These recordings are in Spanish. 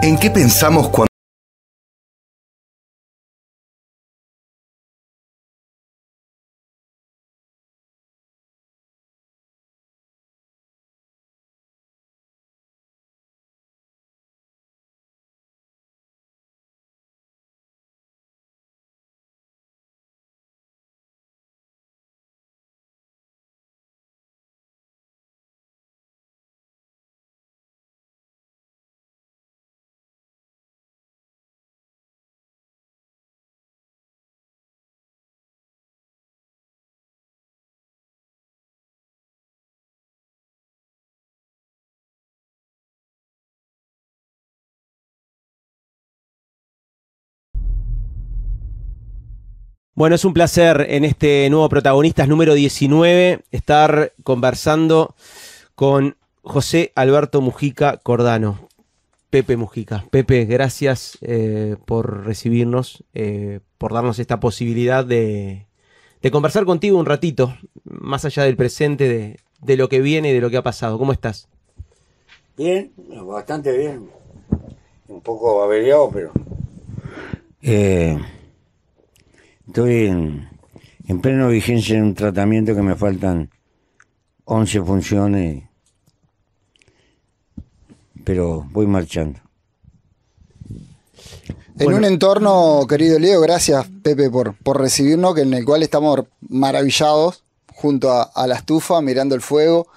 ¿En qué pensamos cuando... Bueno, es un placer en este nuevo protagonista número 19 estar conversando con José Alberto Mujica Cordano. Pepe Mujica. Pepe, gracias eh, por recibirnos, eh, por darnos esta posibilidad de, conversar contigo un ratito, más allá del presente, de, lo que viene y de lo que ha pasado. ¿Cómo estás? Bien, bastante bien. Un poco averiado, pero... Eh, Estoy en, pleno vigencia en un tratamiento que me faltan 11 funciones, pero voy marchando. En un entorno, querido Leo, gracias Pepe por, por recibirnos, que en el cual estamos maravillados junto a, la estufa, mirando el fuego,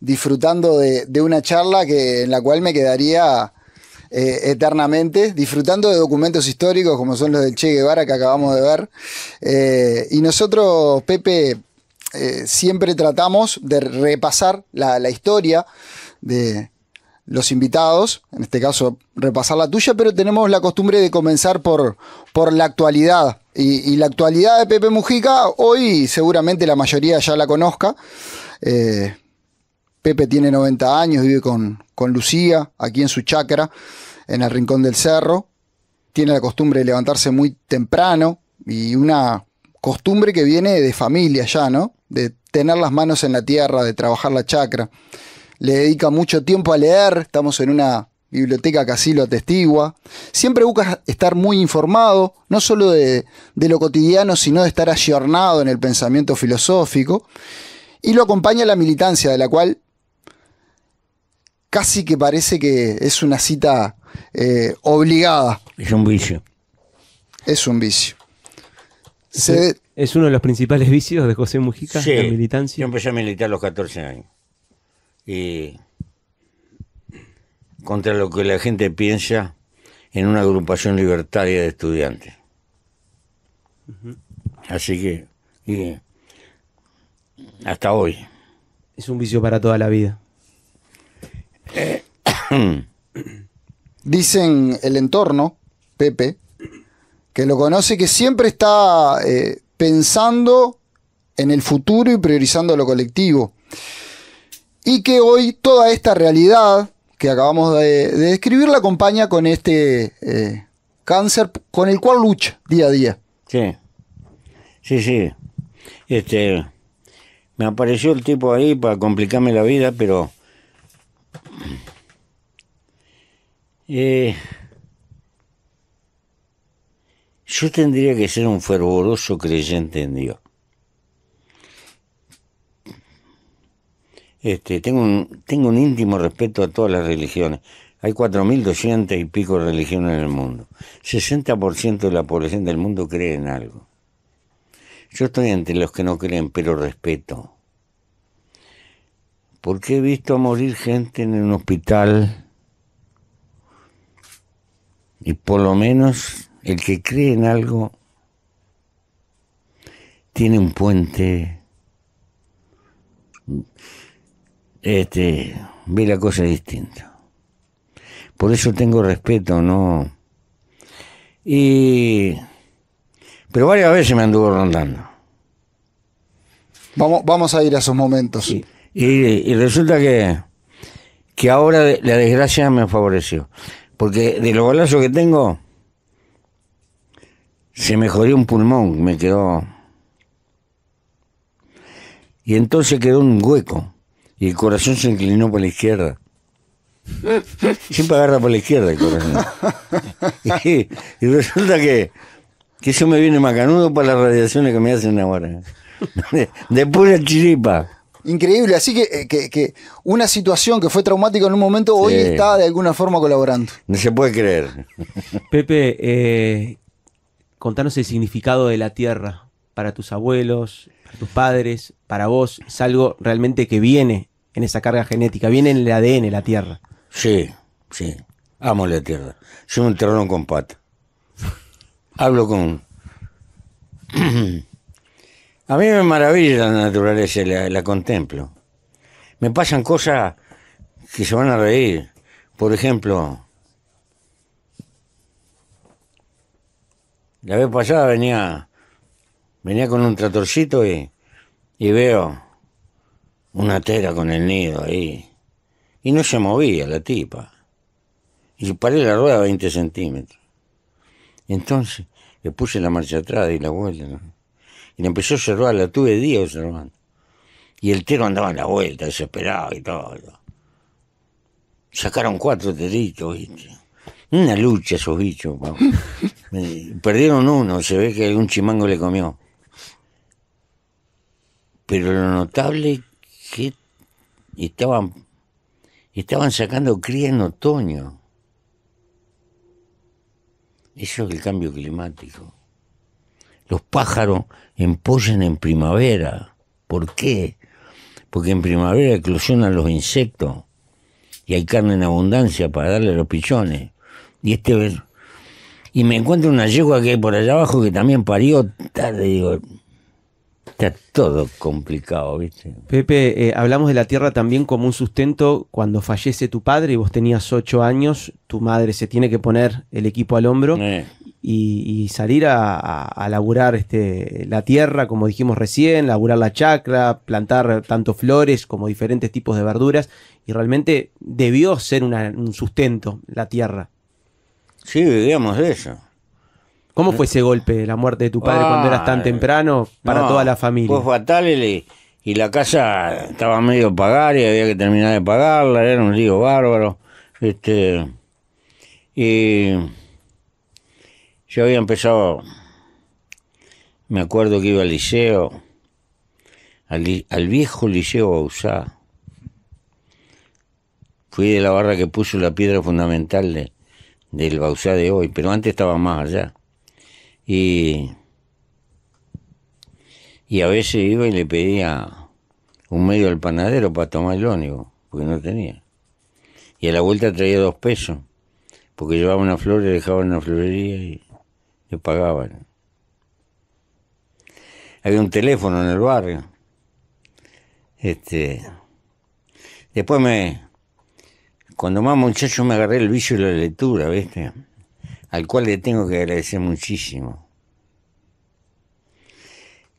disfrutando de, de, una charla que, en la cual me quedaría eh, eternamente, disfrutando de documentos históricos como son los del Che Guevara que acabamos de ver. Eh, y nosotros, Pepe, eh, siempre tratamos de repasar la, historia de, los invitados, en este caso repasar la tuya, pero tenemos la costumbre de comenzar por, por la actualidad. Y, la actualidad de Pepe Mujica, hoy seguramente la mayoría ya la conozca, Pepe tiene 90 años, vive con, Lucía, aquí en su chacra, en el rincón del cerro. Tiene la costumbre de levantarse muy temprano y una costumbre que viene de familia ya, ¿no? De tener las manos en la tierra, de trabajar la chacra. Le dedica mucho tiempo a leer, estamos en una biblioteca que así lo atestigua. Siempre busca estar muy informado, no solo de, de lo cotidiano, sino de estar ayornado en el pensamiento filosófico. Y lo acompaña la militancia, de la cual casi que parece que es una cita eh, obligada. Es un vicio. Es un vicio. ¿Es uno de los principales vicios de José Mujica, la militancia? Yo empecé a militar a los 14 años. Y contra lo que la gente piensa en una agrupación libertaria de estudiantes. Así que, hasta hoy. Es un vicio para toda la vida. Eh, dicen el entorno, Pepe, que lo conoce, que siempre está eh, pensando en el futuro y priorizando lo colectivo. Y que hoy toda esta realidad que acabamos de, describir la acompaña con este eh, cáncer con el cual lucha día a día. Sí, sí, sí. Este, me apareció el tipo ahí para complicarme la vida, pero eh, yo tendría que ser un fervoroso creyente en Dios. Este, tengo, un, tengo un íntimo respeto a todas las religiones. Hay 4.200 y pico religiones en el mundo. 60% de la población del mundo cree en algo. Yo estoy entre los que no creen, pero respeto porque he visto morir gente en un hospital y por lo menos el que cree en algo tiene un puente. Este, ve la cosa distinta. Por eso tengo respeto, ¿no? Y. Pero varias veces me anduvo rondando. Vamos, vamos a ir a esos momentos. Sí. Y, resulta que, que ahora la desgracia me favoreció. Porque de los balazos que tengo, se me jodió un pulmón, me quedó. Y entonces quedó un hueco. Y el corazón se inclinó por la izquierda. Siempre agarra por la izquierda el corazón. Y, resulta que, que eso me viene macanudo para las radiaciones que me hacen ahora. Después de chiripa. Increíble, así eh, que, una situación que fue traumática en un momento hoy está de alguna forma colaborando. No se puede creer. Pepe, eh, contanos el significado de la tierra para tus abuelos, para tus padres, para vos. Es algo realmente que viene en esa carga genética, viene en el ADN, la tierra. Sí, sí, amo la tierra. Soy un terrón con Hablo con... A mí me maravilla la naturaleza, la, contemplo. Me pasan cosas que se van a reír. Por ejemplo, la vez pasada venía, venía con un tratorcito y, veo una tela con el nido ahí. Y no se movía la tipa. Y paré la rueda 20 centímetros. Entonces le puse la marcha atrás y la vuelta. ¿no? Y empezó a cerrar la tuve días observando. Y el tero andaba en la vuelta, desesperado y todo. Sacaron cuatro teritos, Una lucha esos bichos. Perdieron uno, se ve que algún chimango le comió. Pero lo notable que estaban, estaban sacando cría en otoño. Eso es el cambio climático. Los pájaros empollan en primavera. ¿Por qué? Porque en primavera eclosionan los insectos y hay carne en abundancia para darle a los pichones. Y este y me encuentro una yegua que hay por allá abajo que también parió tarde, Está todo complicado, ¿viste? Pepe, eh, hablamos de la tierra también como un sustento. Cuando fallece tu padre y vos tenías ocho años, tu madre se tiene que poner el equipo al hombro. Eh y, salir a, laburar este, la tierra, como dijimos recién, laburar la chacra, plantar tanto flores como diferentes tipos de verduras, y realmente debió ser un sustento la tierra. Sí, vivíamos de eso. ¿Cómo eh. fue ese golpe, la muerte de tu padre cuando eras tan ah, temprano para toda la familia? Fue fatal y, la casa estaba medio pagar y había que terminar de pagarla, era un lío bárbaro. Este, y yo había empezado, me acuerdo que iba al liceo, al, viejo liceo Bausá. Fui de la barra que puso la piedra fundamental del Bausá de hoy, pero antes estaba más allá. Y, y a veces iba y le pedía un medio al panadero para tomar el porque no tenía. Y a la vuelta traía dos pesos, porque llevaba una flor y dejaba en la florería y yo pagaban. Había un teléfono en el barrio. Este, después me, cuando más muchacho me agarré el vicio de la lectura, ¿viste? Al cual le tengo que agradecer muchísimo.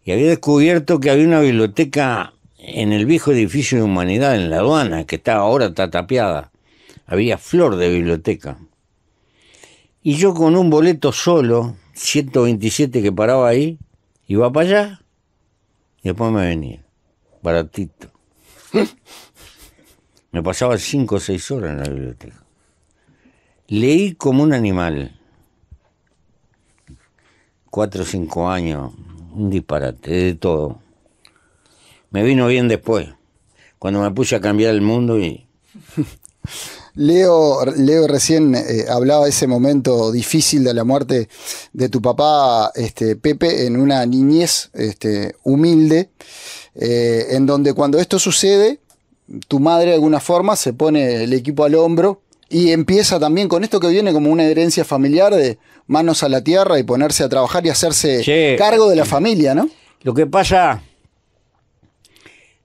Y había descubierto que había una biblioteca en el viejo edificio de humanidad en La aduana... que está ahora está tapiada. Había flor de biblioteca. Y yo con un boleto solo, 127 que paraba ahí, iba para allá y después me venía, baratito. me pasaba 5 o 6 horas en la biblioteca. Leí como un animal. 4 o 5 años, un disparate, de todo. Me vino bien después, cuando me puse a cambiar el mundo y Leo, Leo recién eh, hablaba de ese momento difícil de la muerte de tu papá, este, Pepe, en una niñez este, humilde, eh, en donde cuando esto sucede, tu madre de alguna forma se pone el equipo al hombro y empieza también con esto que viene como una herencia familiar de manos a la tierra y ponerse a trabajar y hacerse cargo de la familia, ¿no? Lo que pasa,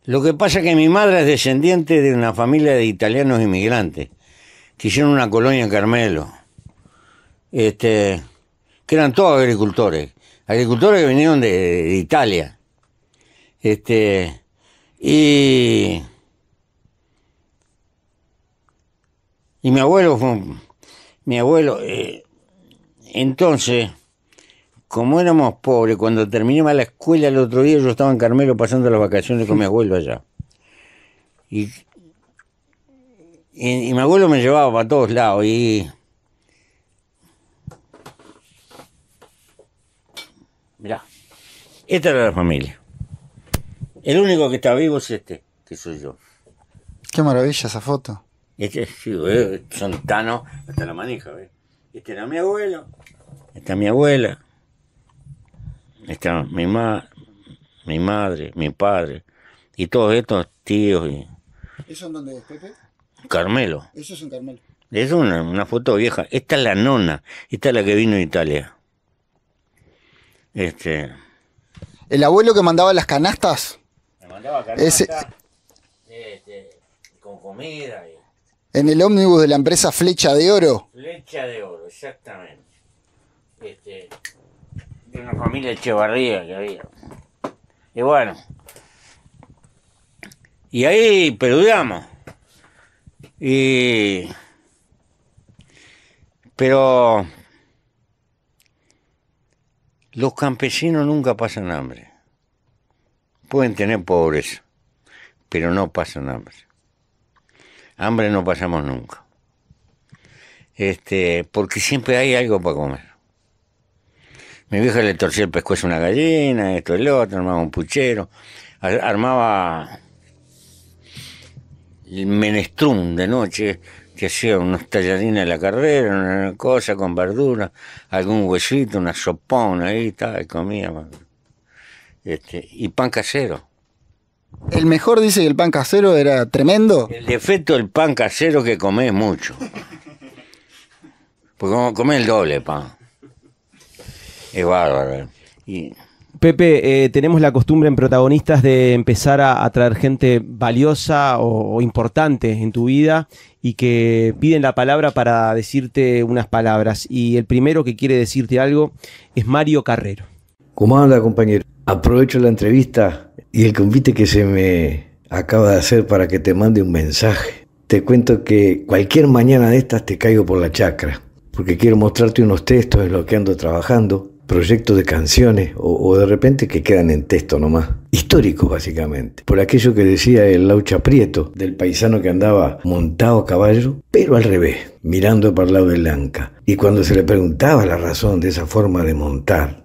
lo que pasa es que mi madre es descendiente de una familia de italianos inmigrantes que hicieron una colonia en Carmelo, este, que eran todos agricultores, agricultores que vinieron de, Italia. Este, y, y mi abuelo fue mi abuelo, eh, entonces, como éramos pobres, cuando terminé la escuela el otro día, yo estaba en Carmelo pasando las vacaciones con mi abuelo allá. Y y, mi abuelo me llevaba para todos lados y... Mirá, esta era la familia. El único que está vivo es este, que soy yo. Qué maravilla esa foto. Este, son tanos hasta la manija, ¿ves? Este era mi abuelo, esta mi abuela, esta mi, mi madre, mi padre, y todos estos tíos. Y... ¿Eso en dónde es, Carmelo. Eso es un Carmelo. Es una, foto vieja. Esta es la nona. Esta es la que vino de Italia. Este. El abuelo que mandaba las canastas. Me mandaba canastas. Este, con comida. En el ómnibus de la empresa Flecha de Oro. Flecha de Oro, exactamente. Este, de una familia Echevarría que había. Y bueno. Y ahí perduramos y, pero los campesinos nunca pasan hambre. Pueden tener pobreza, pero no pasan hambre. Hambre no pasamos nunca. Este, porque siempre hay algo para comer. Mi vieja le torció el pescuezo a una gallina, esto, el otro, armaba un puchero, armaba el de noche, que hacía unos tallarines a la carrera, una cosa con verdura, algún huesito, una sopón ahí, tal, comía. Este, y pan casero. El mejor dice que el pan casero era tremendo. El defecto del pan casero que comés mucho. Porque comés el doble pan. Es bárbaro. Eh. Y Pepe, eh, tenemos la costumbre en protagonistas de empezar a, traer gente valiosa o, importante en tu vida y que piden la palabra para decirte unas palabras. Y el primero que quiere decirte algo es Mario Carrero. ¿Cómo anda, compañero? Aprovecho la entrevista y el convite que se me acaba de hacer para que te mande un mensaje. Te cuento que cualquier mañana de estas te caigo por la chacra, porque quiero mostrarte unos textos en lo que ando trabajando proyectos de canciones o, de repente que quedan en texto nomás. histórico básicamente. Por aquello que decía el Laucha Prieto, del paisano que andaba montado a caballo, pero al revés, mirando para el lado del Lanca. Y cuando se le preguntaba la razón de esa forma de montar,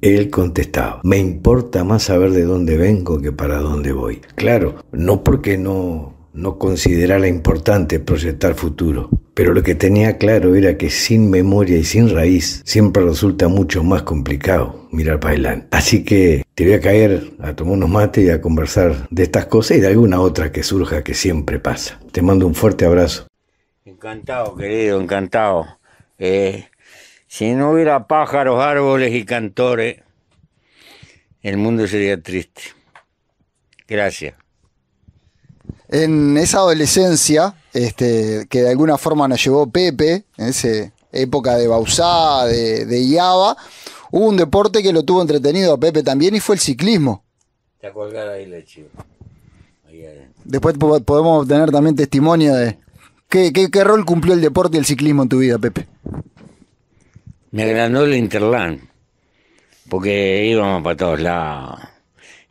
él contestaba, me importa más saber de dónde vengo que para dónde voy. Claro, no porque no no considerara importante proyectar futuro, pero lo que tenía claro era que sin memoria y sin raíz siempre resulta mucho más complicado mirar para adelante. Así que te voy a caer a tomar unos mates y a conversar de estas cosas y de alguna otra que surja que siempre pasa. Te mando un fuerte abrazo. Encantado, querido, encantado. Eh, si no hubiera pájaros, árboles y cantores, el mundo sería triste. Gracias en esa adolescencia, este, que de alguna forma nos llevó Pepe, en esa época de Bausá, de, de Iaba, hubo un deporte que lo tuvo entretenido a Pepe también y fue el ciclismo. Te colgar ahí la Después podemos obtener también testimonio de ¿qué, rol cumplió el deporte y el ciclismo en tu vida, Pepe. Me agrandó el Interland, porque íbamos para todos lados.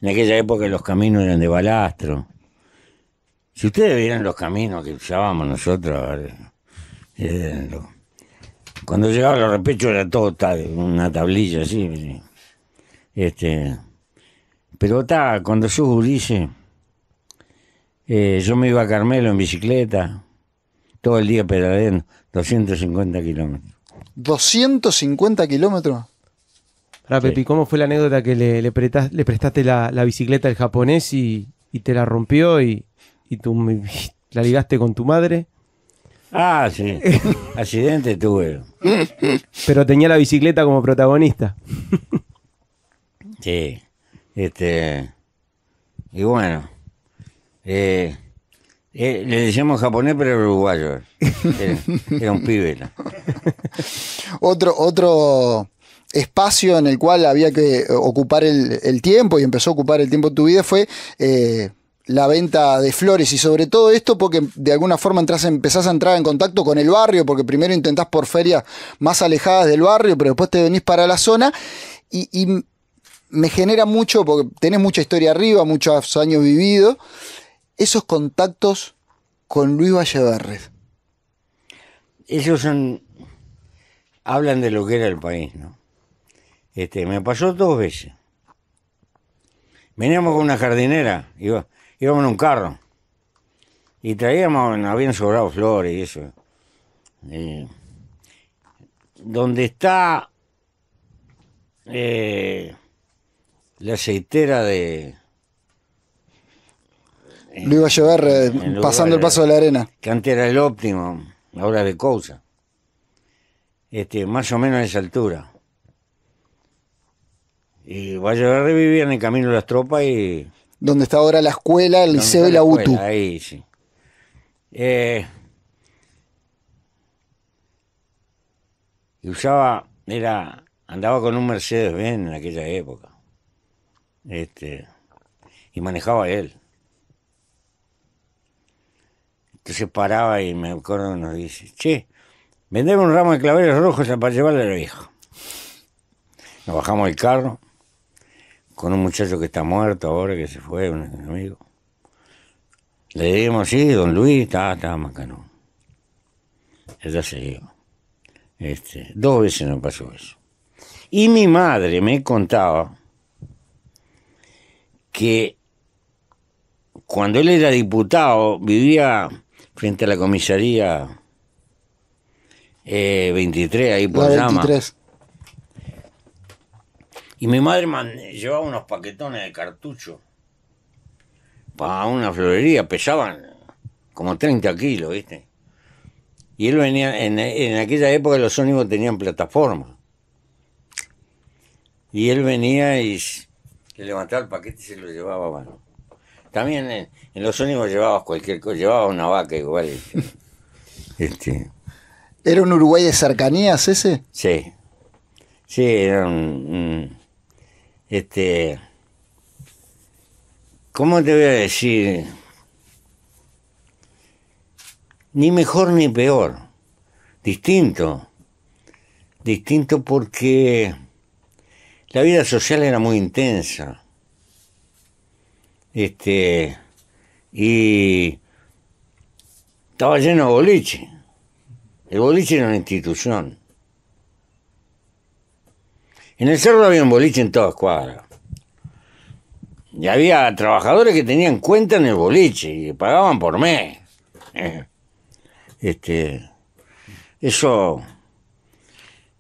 En aquella época los caminos eran de balastro si ustedes vieran los caminos que usábamos nosotros, eh, cuando llegaba Los repecho era todo una tablilla así. Este, pero está, cuando yo gurises, eh, yo me iba a Carmelo en bicicleta, todo el día pedaleando, 250 kilómetros. ¿250 kilómetros? Ahora, ¿cómo fue la anécdota que le, prestaste, le prestaste la, bicicleta al japonés y, y, te la rompió y, y tú la ligaste con tu madre. Ah, sí. Accidente tuve. Pero tenía la bicicleta como protagonista. sí. Este. Y bueno. Eh, eh, le decíamos japonés, pero era uruguayo. Era, un pibe. otro, otro espacio en el cual había que ocupar el, tiempo y empezó a ocupar el tiempo de tu vida fue eh, la venta de flores y sobre todo esto porque de alguna forma empezás a entrar en contacto con el barrio, porque primero intentás por ferias más alejadas del barrio, pero después te venís para la zona y, me genera mucho, porque tenés mucha historia arriba, muchos años vividos, esos contactos con Luis Valleverres. Ellos son, hablan de lo que era el país, ¿no? Este, me pasó dos veces. Veníamos con una jardinera, iba, íbamos en un carro. Y traíamos, habían sobrado flores y eso. donde está eh, la aceitera de. Lo iba a llevar eh, pasando el paso de la arena. Que antes era el óptimo, ahora de Cousa. Este, más o menos a esa altura. Y a a vivía en el camino de las tropas y donde está ahora la escuela, el liceo y la, UTU. ahí, sí. Eh, y usaba, era, andaba con un Mercedes Benz en aquella época. Este, y manejaba él. Entonces paraba y me acuerdo que nos dice, che, Vendemos un ramo de claveles rojos para llevarle a la vieja. Nos bajamos del carro con un muchacho que está muerto ahora, que se fue, un amigo. Le dijimos, sí, don Luis, está, está macano. Ella se iba. Este, dos veces nos pasó eso. Y mi madre me contaba que cuando él era diputado vivía frente a la comisaría 23, eh, ahí por la 23. Y mi madre llevaba unos paquetones de cartucho para una florería, pesaban como 30 kilos, ¿viste? Y él venía, en, aquella época los ónibus tenían plataforma. Y él venía y levantaba el paquete y se lo llevaba a mano. También en, los ónibus llevabas cualquier cosa, llevaba una vaca igual. Este. este. ¿Era un Uruguay de cercanías ese? Sí. Sí, era un, este, ¿Cómo te voy a decir? Ni mejor ni peor, distinto, distinto porque la vida social era muy intensa. Este, y estaba lleno de boliche. El boliche era una institución. En el cerro había un boliche en todas cuadras. Y había trabajadores que tenían cuenta en el boliche y pagaban por mes. Eh, este, eso.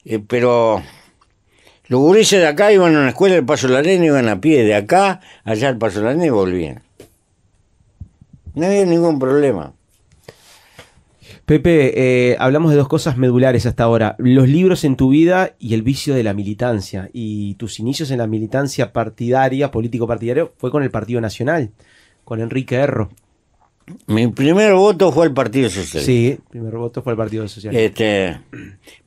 Eh, pero los gurises de acá iban a una escuela del Paso de la Arena, iban a pie de acá, allá al Paso de la Arena y volvían. No había ningún problema. Pepe, eh, hablamos de dos cosas medulares hasta ahora, los libros en tu vida y el vicio de la militancia. Y tus inicios en la militancia partidaria, político-partidario, fue con el Partido Nacional, con Enrique Erro. Mi primer voto fue al Partido Social. Sí, primer voto fue al Partido Social. Este,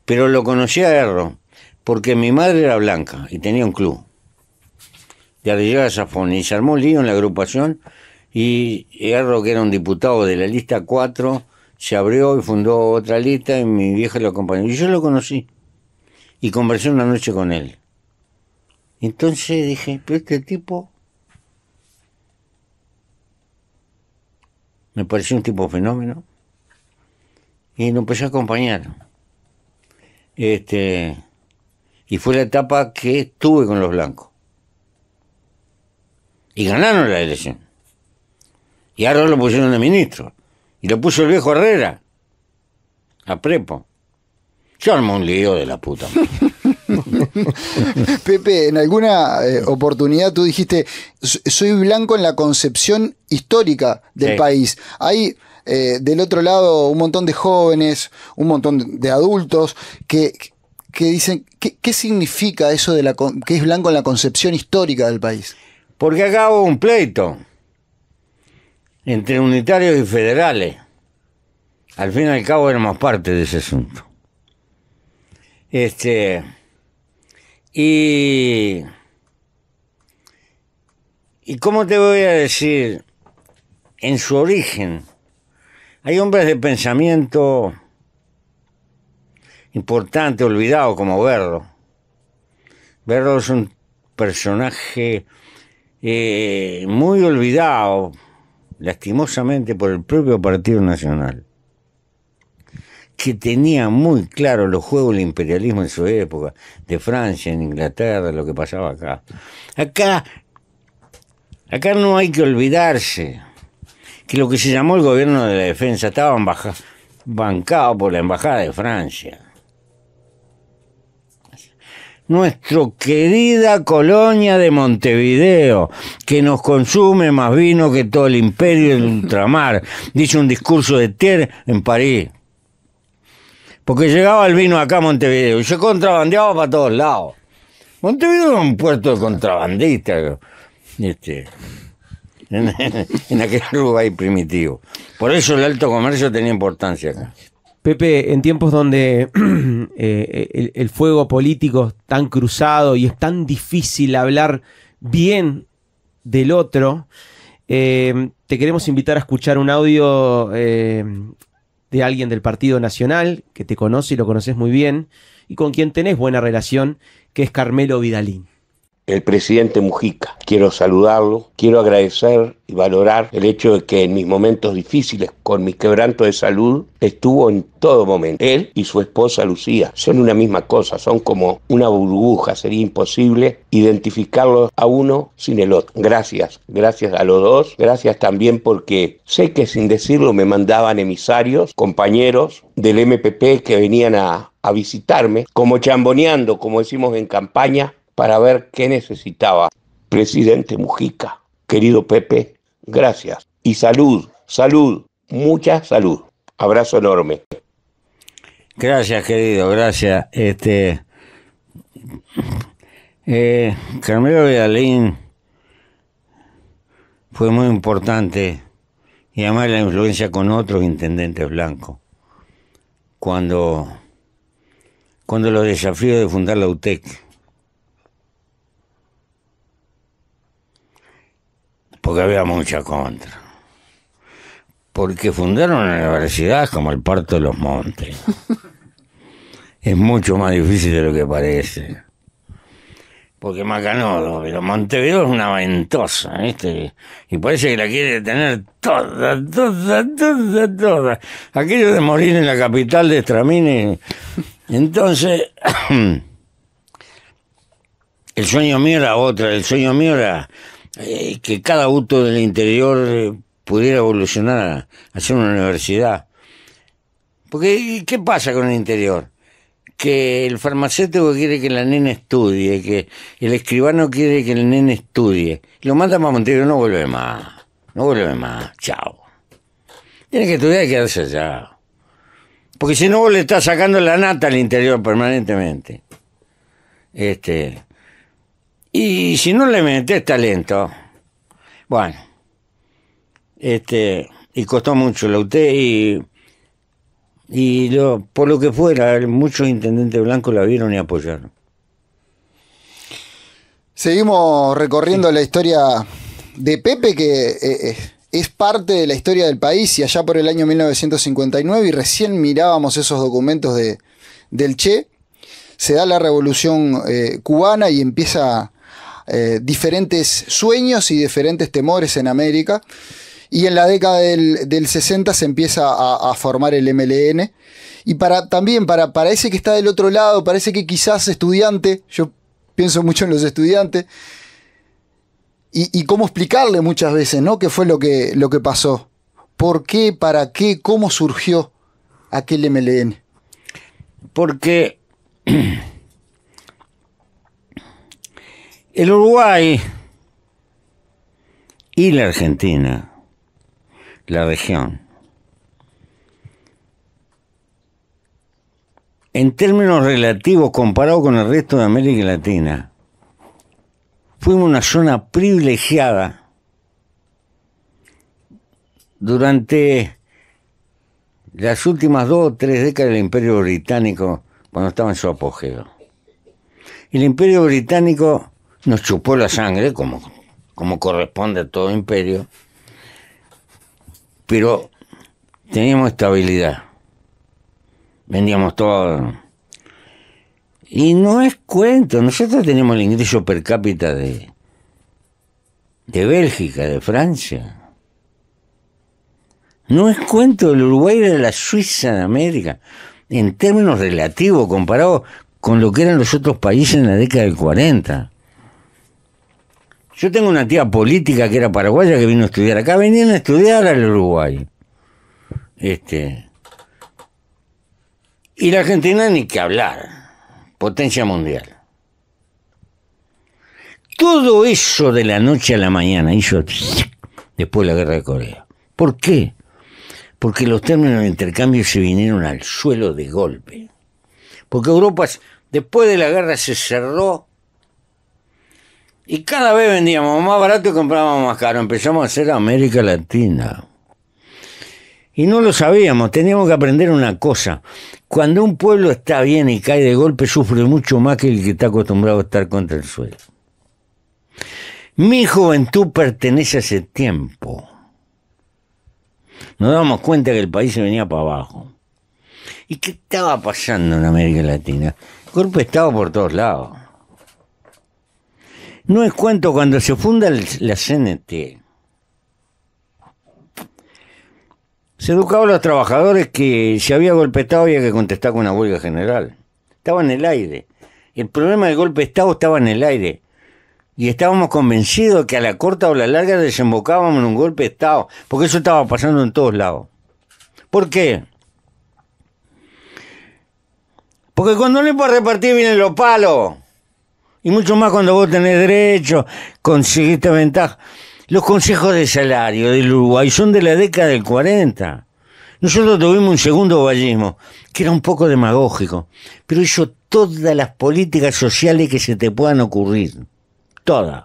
pero lo conocí a Erro, porque mi madre era blanca y tenía un club de a Zafón y se armó un lío en la agrupación y Erro, que era un diputado de la lista 4, se abrió y fundó otra lista y mi vieja lo acompañó. Y yo lo conocí y conversé una noche con él. Entonces dije, pero este tipo me pareció un tipo fenómeno y lo empecé a acompañar. Este, y fue la etapa que estuve con los blancos. Y ganaron la elección. Y ahora lo pusieron de ministro. Y lo puso el viejo Herrera. A prepo. Yo armo un lío de la puta. Pepe, en alguna eh, oportunidad tú dijiste, soy blanco en la concepción histórica del país. Hay eh, del otro lado un montón de jóvenes, un montón de adultos que, que dicen, ¿qué, significa eso de la, que es blanco en la concepción histórica del país? Porque acabo un pleito entre unitarios y federales. Al fin y al cabo éramos parte de ese asunto. Este. Y. ¿Y cómo te voy a decir? En su origen, hay hombres de pensamiento importante, olvidado, como Berro. Berro es un personaje eh, muy olvidado lastimosamente por el propio Partido Nacional, que tenía muy claro los juegos del imperialismo en su época, de Francia, en Inglaterra, lo que pasaba acá. Acá, acá no hay que olvidarse que lo que se llamó el gobierno de la defensa estaba bancado por la Embajada de Francia nuestra querida colonia de Montevideo, que nos consume más vino que todo el imperio del ultramar, dice un discurso de Tier en París. Porque llegaba el vino acá a Montevideo y se contrabandeaba para todos lados. Montevideo era un puerto de contrabandistas, este, en, aquel lugar primitivo. Por eso el alto comercio tenía importancia acá. Pepe, en tiempos donde eh, el, fuego político es tan cruzado y es tan difícil hablar bien del otro, eh, te queremos invitar a escuchar un audio eh, de alguien del Partido Nacional que te conoce y lo conoces muy bien y con quien tenés buena relación, que es Carmelo Vidalín el presidente Mujica. Quiero saludarlo, quiero agradecer y valorar el hecho de que en mis momentos difíciles, con mi quebranto de salud, estuvo en todo momento. Él y su esposa Lucía son una misma cosa, son como una burbuja, sería imposible identificarlos a uno sin el otro. Gracias, gracias a los dos, gracias también porque sé que sin decirlo me mandaban emisarios, compañeros del MPP que venían a, a visitarme, como chamboneando, como decimos en campaña, para ver qué necesitaba. Presidente Mujica, querido Pepe, gracias. Y salud, salud, mucha salud. Abrazo enorme. Gracias, querido, gracias. Este, eh, Carmelo Vidalín fue muy importante y además la influencia con otros intendentes blancos. Cuando, cuando los desafíos de fundar la UTEC porque había mucha contra. Porque fundaron una universidad como el Parto de los Montes. es mucho más difícil de lo que parece. Porque Macanodo, pero Montevideo es una ventosa, este Y parece que la quiere tener toda, toda, toda, toda. Aquello de morir en la capital de Stramini. Entonces, el sueño mío era otra, el sueño mío era eh, que cada auto del interior eh, pudiera evolucionar, a ser una universidad. Porque, ¿qué pasa con el interior? Que el farmacéutico quiere que la nena estudie, que el escribano quiere que el nene estudie. Lo manda para Montevideo, no vuelve más, no vuelve más, chao. Tiene que estudiar y quedarse allá. Porque si no, le estás sacando la nata al interior permanentemente. Este. Y si no le metes talento, bueno, este, y costó mucho la UTE y, lo, por lo que fuera, muchos intendentes blancos la vieron y apoyaron. Seguimos recorriendo la historia de Pepe, que eh, eh, es parte de la historia del país y allá por el año 1959, y recién mirábamos esos documentos de, del Che, se da la revolución eh, cubana y empieza eh, diferentes sueños y diferentes temores en América. Y en la década del, 60 se empieza a, formar el MLN. Y para, también para, parece ese que está del otro lado, parece que quizás estudiante, yo pienso mucho en los estudiantes, y, cómo explicarle muchas veces, ¿no? ¿Qué fue lo que, lo que pasó? ¿Por qué? ¿Para qué? ¿Cómo surgió aquel MLN? Porque El Uruguay y la Argentina, la región, en términos relativos comparado con el resto de América Latina, fuimos una zona privilegiada durante las últimas dos o tres décadas del Imperio Británico, cuando estaba en su apogeo. El Imperio Británico nos chupó la sangre, como, como corresponde a todo imperio, pero teníamos estabilidad. Vendíamos todo. Y no es cuento, nosotros tenemos el ingreso per cápita de, de Bélgica, de Francia. No es cuento, el Uruguay era la Suiza de América, en términos relativos, comparado con lo que eran los otros países en la década del 40. Yo tengo una tía política que era paraguaya que vino a estudiar acá, venían a estudiar al Uruguay. Este. Y la Argentina ni que hablar, potencia mundial. Todo eso de la noche a la mañana hizo después de la guerra de Corea. ¿Por qué? Porque los términos de intercambio se vinieron al suelo de golpe. Porque Europa, después de la guerra, se cerró y cada vez vendíamos más barato y comprábamos más caro. Empezamos a hacer América Latina. Y no lo sabíamos, teníamos que aprender una cosa. Cuando un pueblo está bien y cae de golpe, sufre mucho más que el que está acostumbrado a estar contra el suelo. Mi juventud pertenece a ese tiempo. Nos damos cuenta que el país se venía para abajo. ¿Y qué estaba pasando en América Latina? El cuerpo estaba por todos lados. No es cuento cuando se funda la CNT. Se educaba los trabajadores que se había golpeado había que contestar con una huelga general. Estaba en el aire. El problema del golpe de Estado estaba en el aire. Y estábamos convencidos que a la corta o la larga desembocábamos en un golpe de Estado. Porque eso estaba pasando en todos lados. ¿Por qué? Porque cuando no iba para repartir vienen los palos. Y mucho más cuando vos tenés derecho, conseguiste ventaja. Los consejos de salario del Uruguay son de la década del 40. Nosotros tuvimos un segundo vallismo, que era un poco demagógico, pero hizo todas las políticas sociales que se te puedan ocurrir. Todas.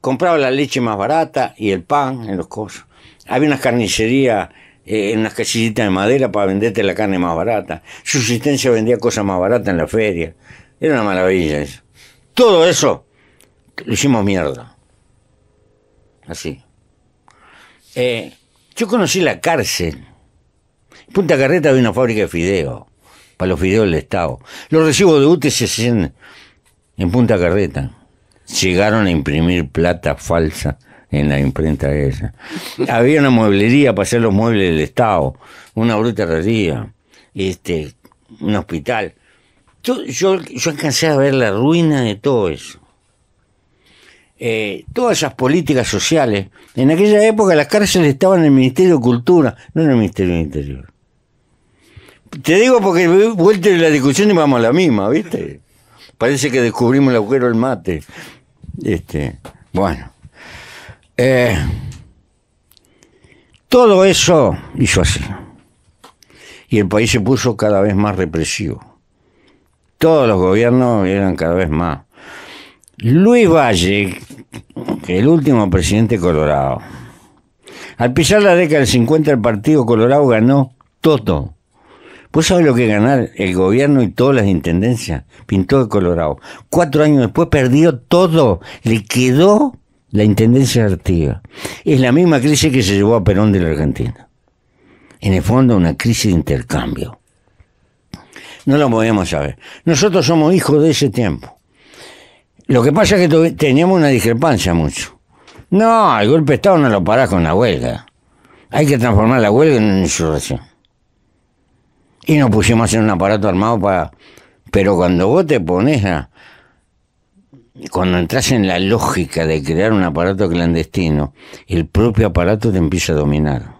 Compraba la leche más barata y el pan en los costos Había unas carnicerías eh, en unas casillitas de madera para venderte la carne más barata. Subsistencia vendía cosas más baratas en la feria. Era una maravilla eso. Todo eso lo hicimos mierda. Así. Eh, yo conocí la cárcel. En Punta Carreta había una fábrica de fideos, para los fideos del Estado. Los recibos de UTC en Punta Carreta. Llegaron a imprimir plata falsa en la imprenta esa. Había una mueblería para hacer los muebles del Estado, una brutería, este, un hospital. Yo, yo, yo alcancé a ver la ruina de todo eso. Eh, todas esas políticas sociales. En aquella época las cárceles estaban en el Ministerio de Cultura, no en el Ministerio del Interior. Te digo porque vuelta de la discusión y vamos a la misma, ¿viste? Parece que descubrimos el agujero del mate. Este, bueno. Eh, todo eso hizo así. Y el país se puso cada vez más represivo. Todos los gobiernos eran cada vez más. Luis Valle, el último presidente colorado. Al pisar la década del 50 el Partido Colorado ganó todo. ¿Pues sabés lo que ganar el gobierno y todas las intendencias? Pintó de Colorado. Cuatro años después perdió todo. Le quedó la Intendencia artiga es la misma crisis que se llevó a Perón de la Argentina. En el fondo, una crisis de intercambio. No lo podemos saber. Nosotros somos hijos de ese tiempo. Lo que pasa es que teníamos una discrepancia mucho. No, el golpe de Estado no lo parás con la huelga. Hay que transformar la huelga en una insurrección. Y nos pusimos en un aparato armado para... Pero cuando vos te pones a cuando entras en la lógica de crear un aparato clandestino, el propio aparato te empieza a dominar.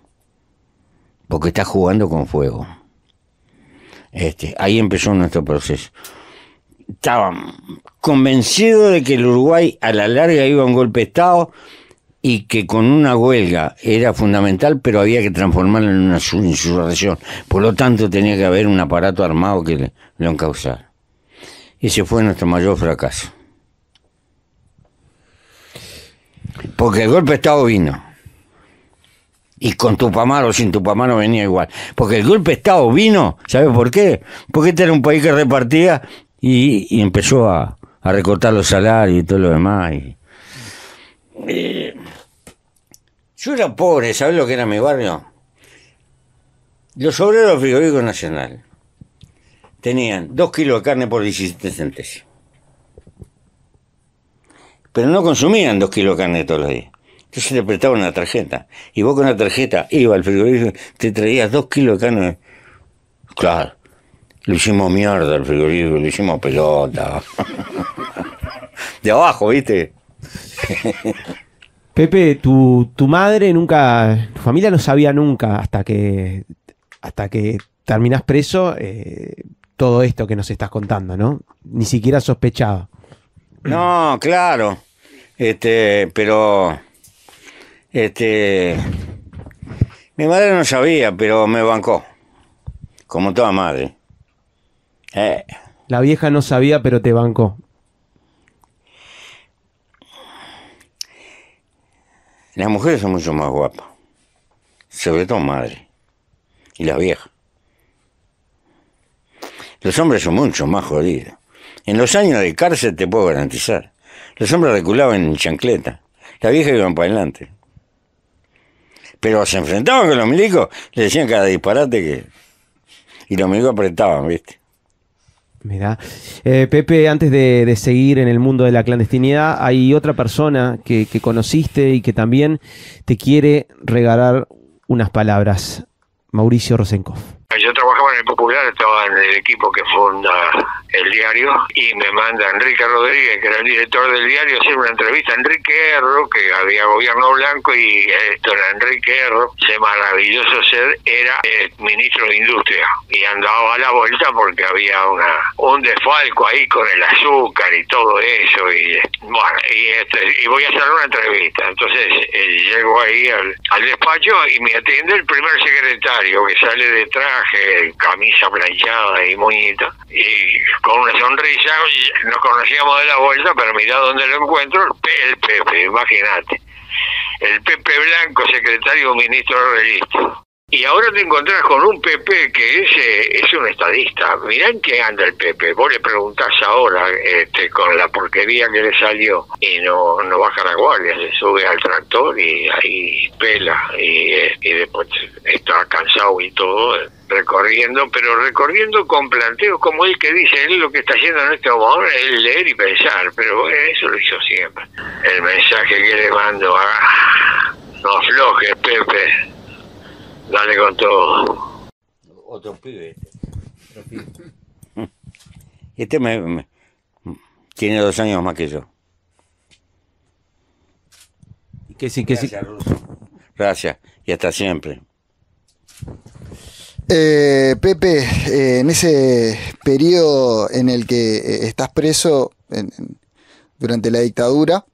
Porque estás jugando con fuego. Este, ahí empezó nuestro proceso. Estaba convencido de que el Uruguay a la larga iba a un golpe de Estado y que con una huelga era fundamental, pero había que transformarlo en una insurrección. Por lo tanto, tenía que haber un aparato armado que lo Y Ese fue nuestro mayor fracaso. Porque el golpe de Estado vino. Y con Tupamaro o sin tu no venía igual. Porque el golpe de Estado vino, ¿sabes por qué? Porque este era un país que repartía y, empezó a, recortar los salarios y todo lo demás. Eh, yo era pobre, ¿sabes lo que era mi barrio? Los obreros frigoríficos nacional tenían 2 kilos de carne por 17 centésimos pero no consumían dos kilos de carne todos los días. Entonces le prestaban una tarjeta. Y vos con la tarjeta ibas al frigorífico, te traías dos kilos de carne. Claro, lo hicimos mierda al frigorífico, lo hicimos pelota. De abajo, ¿viste? Pepe, tu, tu madre nunca, tu familia no sabía nunca hasta que, hasta que terminás preso eh, todo esto que nos estás contando, ¿no? Ni siquiera sospechaba. No, claro. Este, pero. Este. Mi madre no sabía, pero me bancó. Como toda madre. Eh. La vieja no sabía, pero te bancó. Las mujeres son mucho más guapas. Sobre todo madre. Y las viejas. Los hombres son mucho más jodidos. En los años de cárcel te puedo garantizar. Los hombres reculaban en chancleta. La vieja iban para adelante. Pero se enfrentaban con los milicos, le decían cada disparate que. Y los milicos apretaban, ¿viste? Mira, eh, Pepe, antes de, seguir en el mundo de la clandestinidad, hay otra persona que, que conociste y que también te quiere regalar unas palabras. Mauricio Rosenkoff. Yo trabajaba en el Popular, estaba en el equipo que funda el diario, y me manda Enrique Rodríguez, que era el director del diario, hacer una entrevista a Enrique Erro, que había gobierno blanco, y esto era Enrique Erro, ese maravilloso ser, era eh, ministro de Industria, y andaba a la vuelta porque había una un desfalco ahí con el azúcar y todo eso, y bueno, y, este, y voy a hacer una entrevista. Entonces eh, llego ahí al, despacho y me atiende el primer secretario, que sale de traje, camisa planchada y moñita, y con una sonrisa, y nos conocíamos de la vuelta, pero mirá dónde lo encuentro, el Pepe, imagínate. El Pepe Blanco, secretario ministro de y ahora te encontrás con un PP que es, es un estadista. Mirá en qué anda el PP. Vos le preguntás ahora este, con la porquería que le salió y no, no baja la guardia, se sube al tractor y ahí pela y, después está cansado y todo recorriendo, pero recorriendo con planteos como él que dice, él lo que está haciendo en este momento es leer y pensar, pero eso lo hizo siempre. El mensaje que le mando a... Ah, no aflojes, Pepe Dale con todo. Otro pibe. Este. este me, tiene dos años más que yo. sí, Gracias, Gracias y hasta siempre. Eh, Pepe, eh, en ese periodo en el que eh, estás preso durante la dictadura,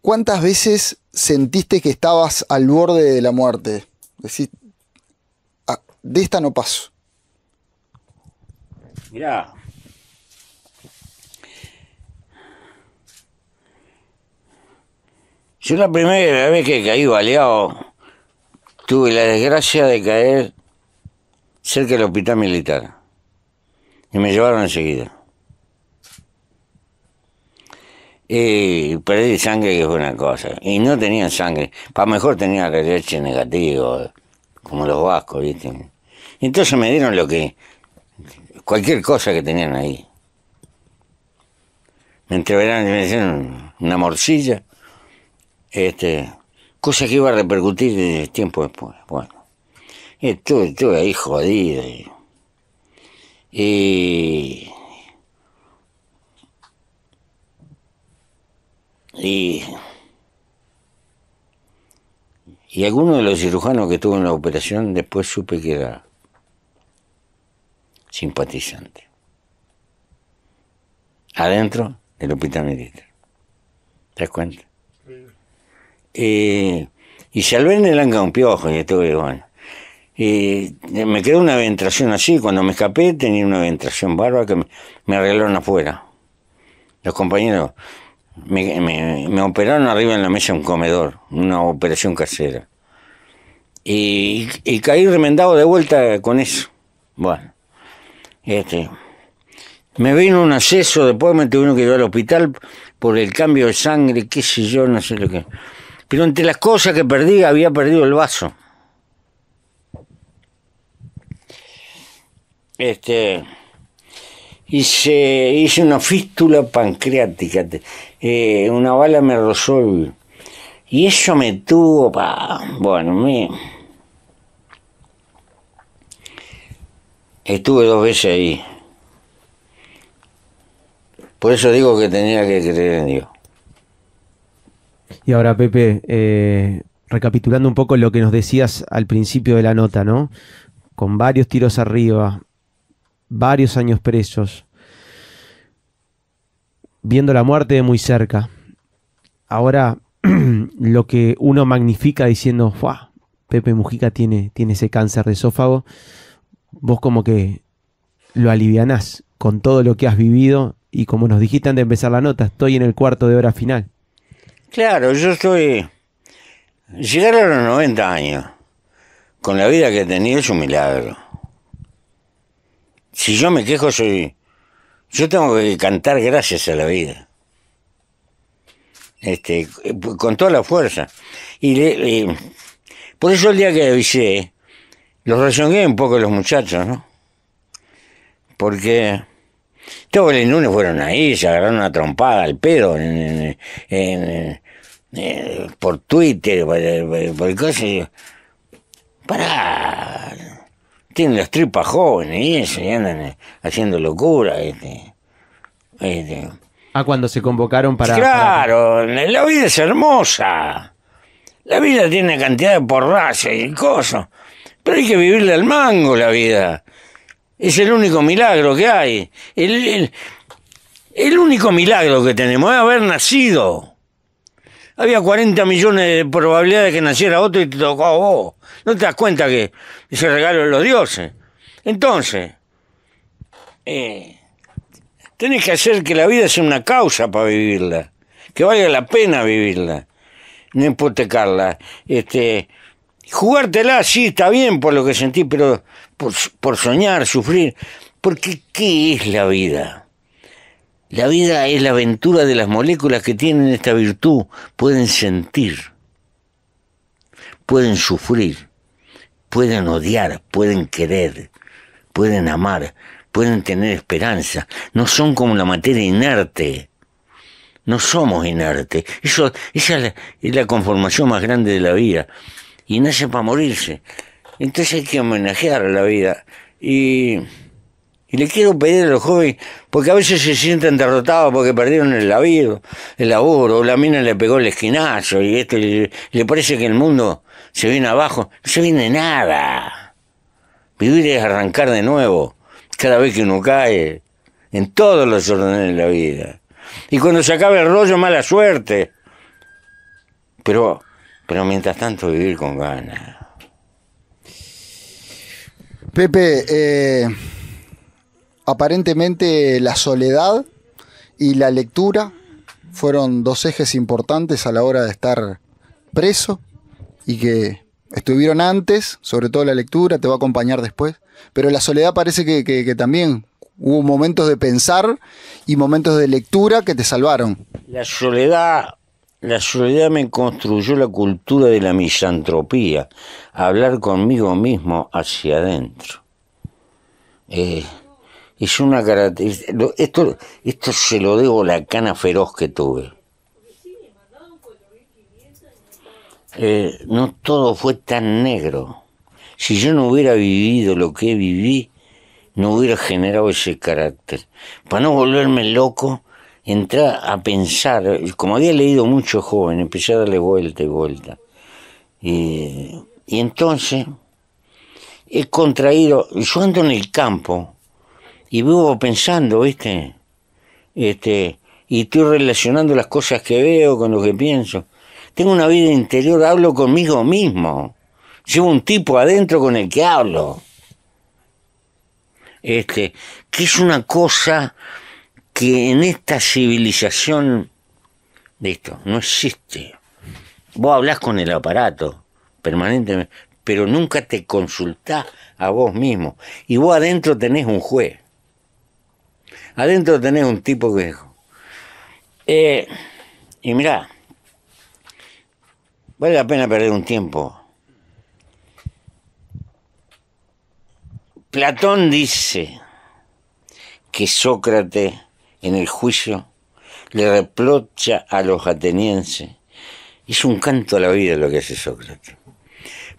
¿cuántas veces sentiste que estabas al borde de la muerte? Decís, ah, de esta no paso. Mirá. Yo la primera vez que caí baleado, tuve la desgracia de caer cerca del hospital militar. Y me llevaron enseguida. Y perdí sangre que fue una cosa. Y no tenían sangre. Para mejor tenía leche negativa, como los vascos, ¿viste? Entonces me dieron lo que. cualquier cosa que tenían ahí. Me entreveraron me hicieron una morcilla. Este. Cosa que iba a repercutir tiempo después. Bueno. Y estuve, ahí jodido. y Y, alguno de los cirujanos que tuvo en la operación después supe que era simpatizante. Adentro del hospital militar. ¿Te das cuenta? Eh, y salvé en el un piojo y estuve bueno. Y eh, me quedó una ventración así. Cuando me escapé tenía una ventración bárbara que me arreglaron afuera. Los compañeros me, operaron arriba en la mesa un comedor, una operación casera. Y, caí remendado de vuelta con eso. Bueno, este, me vino un acceso, después me tuvieron que ir al hospital por el cambio de sangre, qué sé yo, no sé lo que. Pero entre las cosas que perdí, había perdido el vaso. Este hice una fístula pancreática. Eh, una bala me rozó y eso me tuvo pa bueno me estuve dos veces ahí por eso digo que tenía que creer en Dios y ahora Pepe eh, recapitulando un poco lo que nos decías al principio de la nota no con varios tiros arriba varios años presos, viendo la muerte de muy cerca. Ahora lo que uno magnifica diciendo, ¡Fua! Pepe Mujica tiene, tiene ese cáncer de esófago, vos como que lo alivianás con todo lo que has vivido y como nos dijiste antes de empezar la nota, estoy en el cuarto de hora final. Claro, yo estoy... Llegar a los 90 años, con la vida que he tenido es un milagro si yo me quejo, soy. Yo tengo que cantar gracias a la vida. Este, con toda la fuerza. Y por eso el día que avisé, los rezongué un poco los muchachos, ¿no? Porque todos los lunes fueron ahí, se agarraron una trompada al pedo por Twitter, por, el por tienen las tripas jóvenes y andan eh, haciendo locura. Este, este. Ah, cuando se convocaron para... Claro, la vida es hermosa. La vida tiene cantidad de porras y cosas. Pero hay que vivirle al mango la vida. Es el único milagro que hay. El, único milagro que tenemos es haber nacido. Había 40 millones de probabilidades de que naciera otro y te tocó vos. ¿No te das cuenta que ese regalo de los dioses? Eh? Entonces, eh, tenés que hacer que la vida sea una causa para vivirla, que valga la pena vivirla, no hipotecarla. Este, jugártela, sí, está bien por lo que sentí, pero por soñar, sufrir. Porque, ¿qué es la vida? La vida es la aventura de las moléculas que tienen esta virtud. Pueden sentir, pueden sufrir, pueden odiar, pueden querer, pueden amar, pueden tener esperanza. No son como la materia inerte. No somos inerte. Eso, esa es la, conformación más grande de la vida. Y nace para morirse. Entonces hay que homenajear a la vida. Y, le quiero pedir a los jóvenes, porque a veces se sienten derrotados porque perdieron el laburo, el laburo, o la mina le pegó el esquinazo y esto, y le parece que el mundo se viene abajo, no se viene nada. Vivir es arrancar de nuevo, cada vez que uno cae, en todos los órdenes de la vida. Y cuando se acabe el rollo, mala suerte. Pero, pero mientras tanto, vivir con ganas. Pepe, eh, aparentemente la soledad y la lectura fueron dos ejes importantes a la hora de estar preso y que estuvieron antes, sobre todo la lectura, te va a acompañar después. Pero la soledad parece que, también hubo momentos de pensar y momentos de lectura que te salvaron. La soledad, la soledad me construyó la cultura de la misantropía, hablar conmigo mismo hacia adentro. Eh, es una Esto, esto se lo debo a la cana feroz que tuve. no todo fue tan negro. Si yo no hubiera vivido lo que viví, no hubiera generado ese carácter. Para no volverme loco, entré a pensar, como había leído mucho joven, empecé a darle vuelta y vuelta. Y, entonces he contraído, yo ando en el campo y vivo pensando, ¿viste? Este, y estoy relacionando las cosas que veo con lo que pienso. Tengo una vida interior, hablo conmigo mismo. Llevo un tipo adentro con el que hablo. Este, que es una cosa que en esta civilización, esto, no existe. Vos hablas con el aparato permanentemente, pero nunca te consultás a vos mismo. Y vos adentro tenés un juez. Adentro tenés un tipo que... Eh, y mirá, Vale la pena perder un tiempo. Platón dice que Sócrates en el juicio le reprocha a los atenienses. Es un canto a la vida lo que hace Sócrates.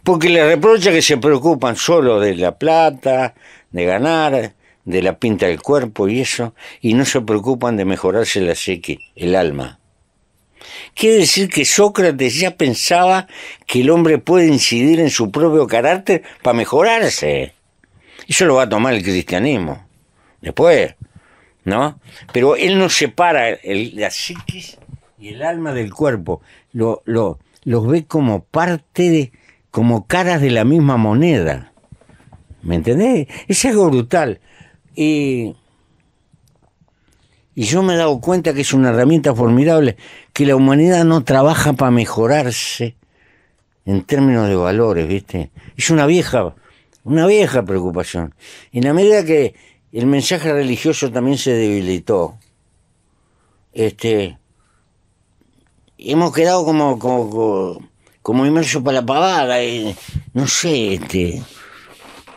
Porque le reprocha que se preocupan solo de la plata, de ganar, de la pinta del cuerpo y eso, y no se preocupan de mejorarse la psique, el alma. Quiere decir que Sócrates ya pensaba que el hombre puede incidir en su propio carácter para mejorarse. Eso lo va a tomar el cristianismo. Después, ¿no? Pero él no separa la psiquis y el alma del cuerpo. Lo, lo, los ve como parte de, como caras de la misma moneda. ¿Me entendés? Es algo brutal. Y y yo me he dado cuenta que es una herramienta formidable, que la humanidad no trabaja para mejorarse en términos de valores, ¿viste? Es una vieja, una vieja preocupación. En la medida que el mensaje religioso también se debilitó, este, hemos quedado como, como, como, inmersos para la pavada, eh, no sé, este,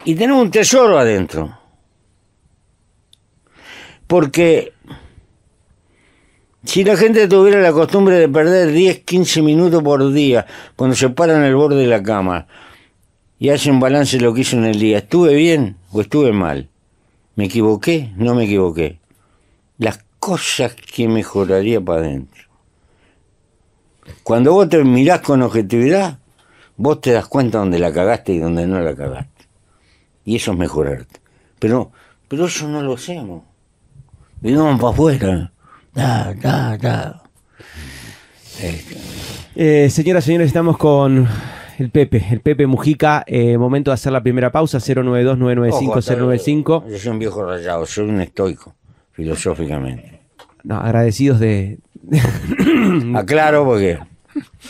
y tenemos un tesoro adentro. Porque si la gente tuviera la costumbre de perder 10, 15 minutos por día cuando se paran el borde de la cama y hacen balance de lo que hizo en el día, ¿estuve bien o estuve mal? ¿Me equivoqué? No me equivoqué. Las cosas que mejoraría para adentro. Cuando vos te mirás con objetividad, vos te das cuenta donde la cagaste y donde no la cagaste. Y eso es mejorarte. Pero, pero eso no lo hacemos. Venimos para afuera da, da, da. señoras y señores, estamos con el Pepe, el Pepe Mujica. Eh, momento de hacer la primera pausa, 092-995-095. Yo soy un viejo rayado, soy un estoico, filosóficamente. No, agradecidos de... Aclaro porque...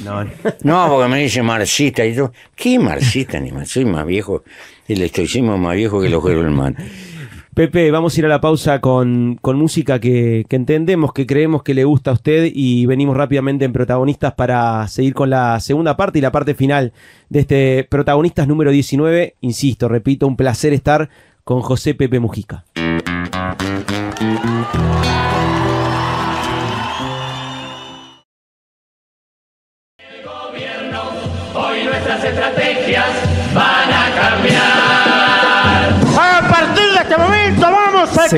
No, no. porque me dice marxista. Y yo, ¿qué marxista? Ni más, soy más viejo. El estoicismo es más viejo que los Gerolman. Pepe, vamos a ir a la pausa con, música que, entendemos, que creemos que le gusta a usted y venimos rápidamente en protagonistas para seguir con la segunda parte y la parte final de este protagonistas número 19. Insisto, repito, un placer estar con José Pepe Mujica. gobierno, hoy nuestras estrategias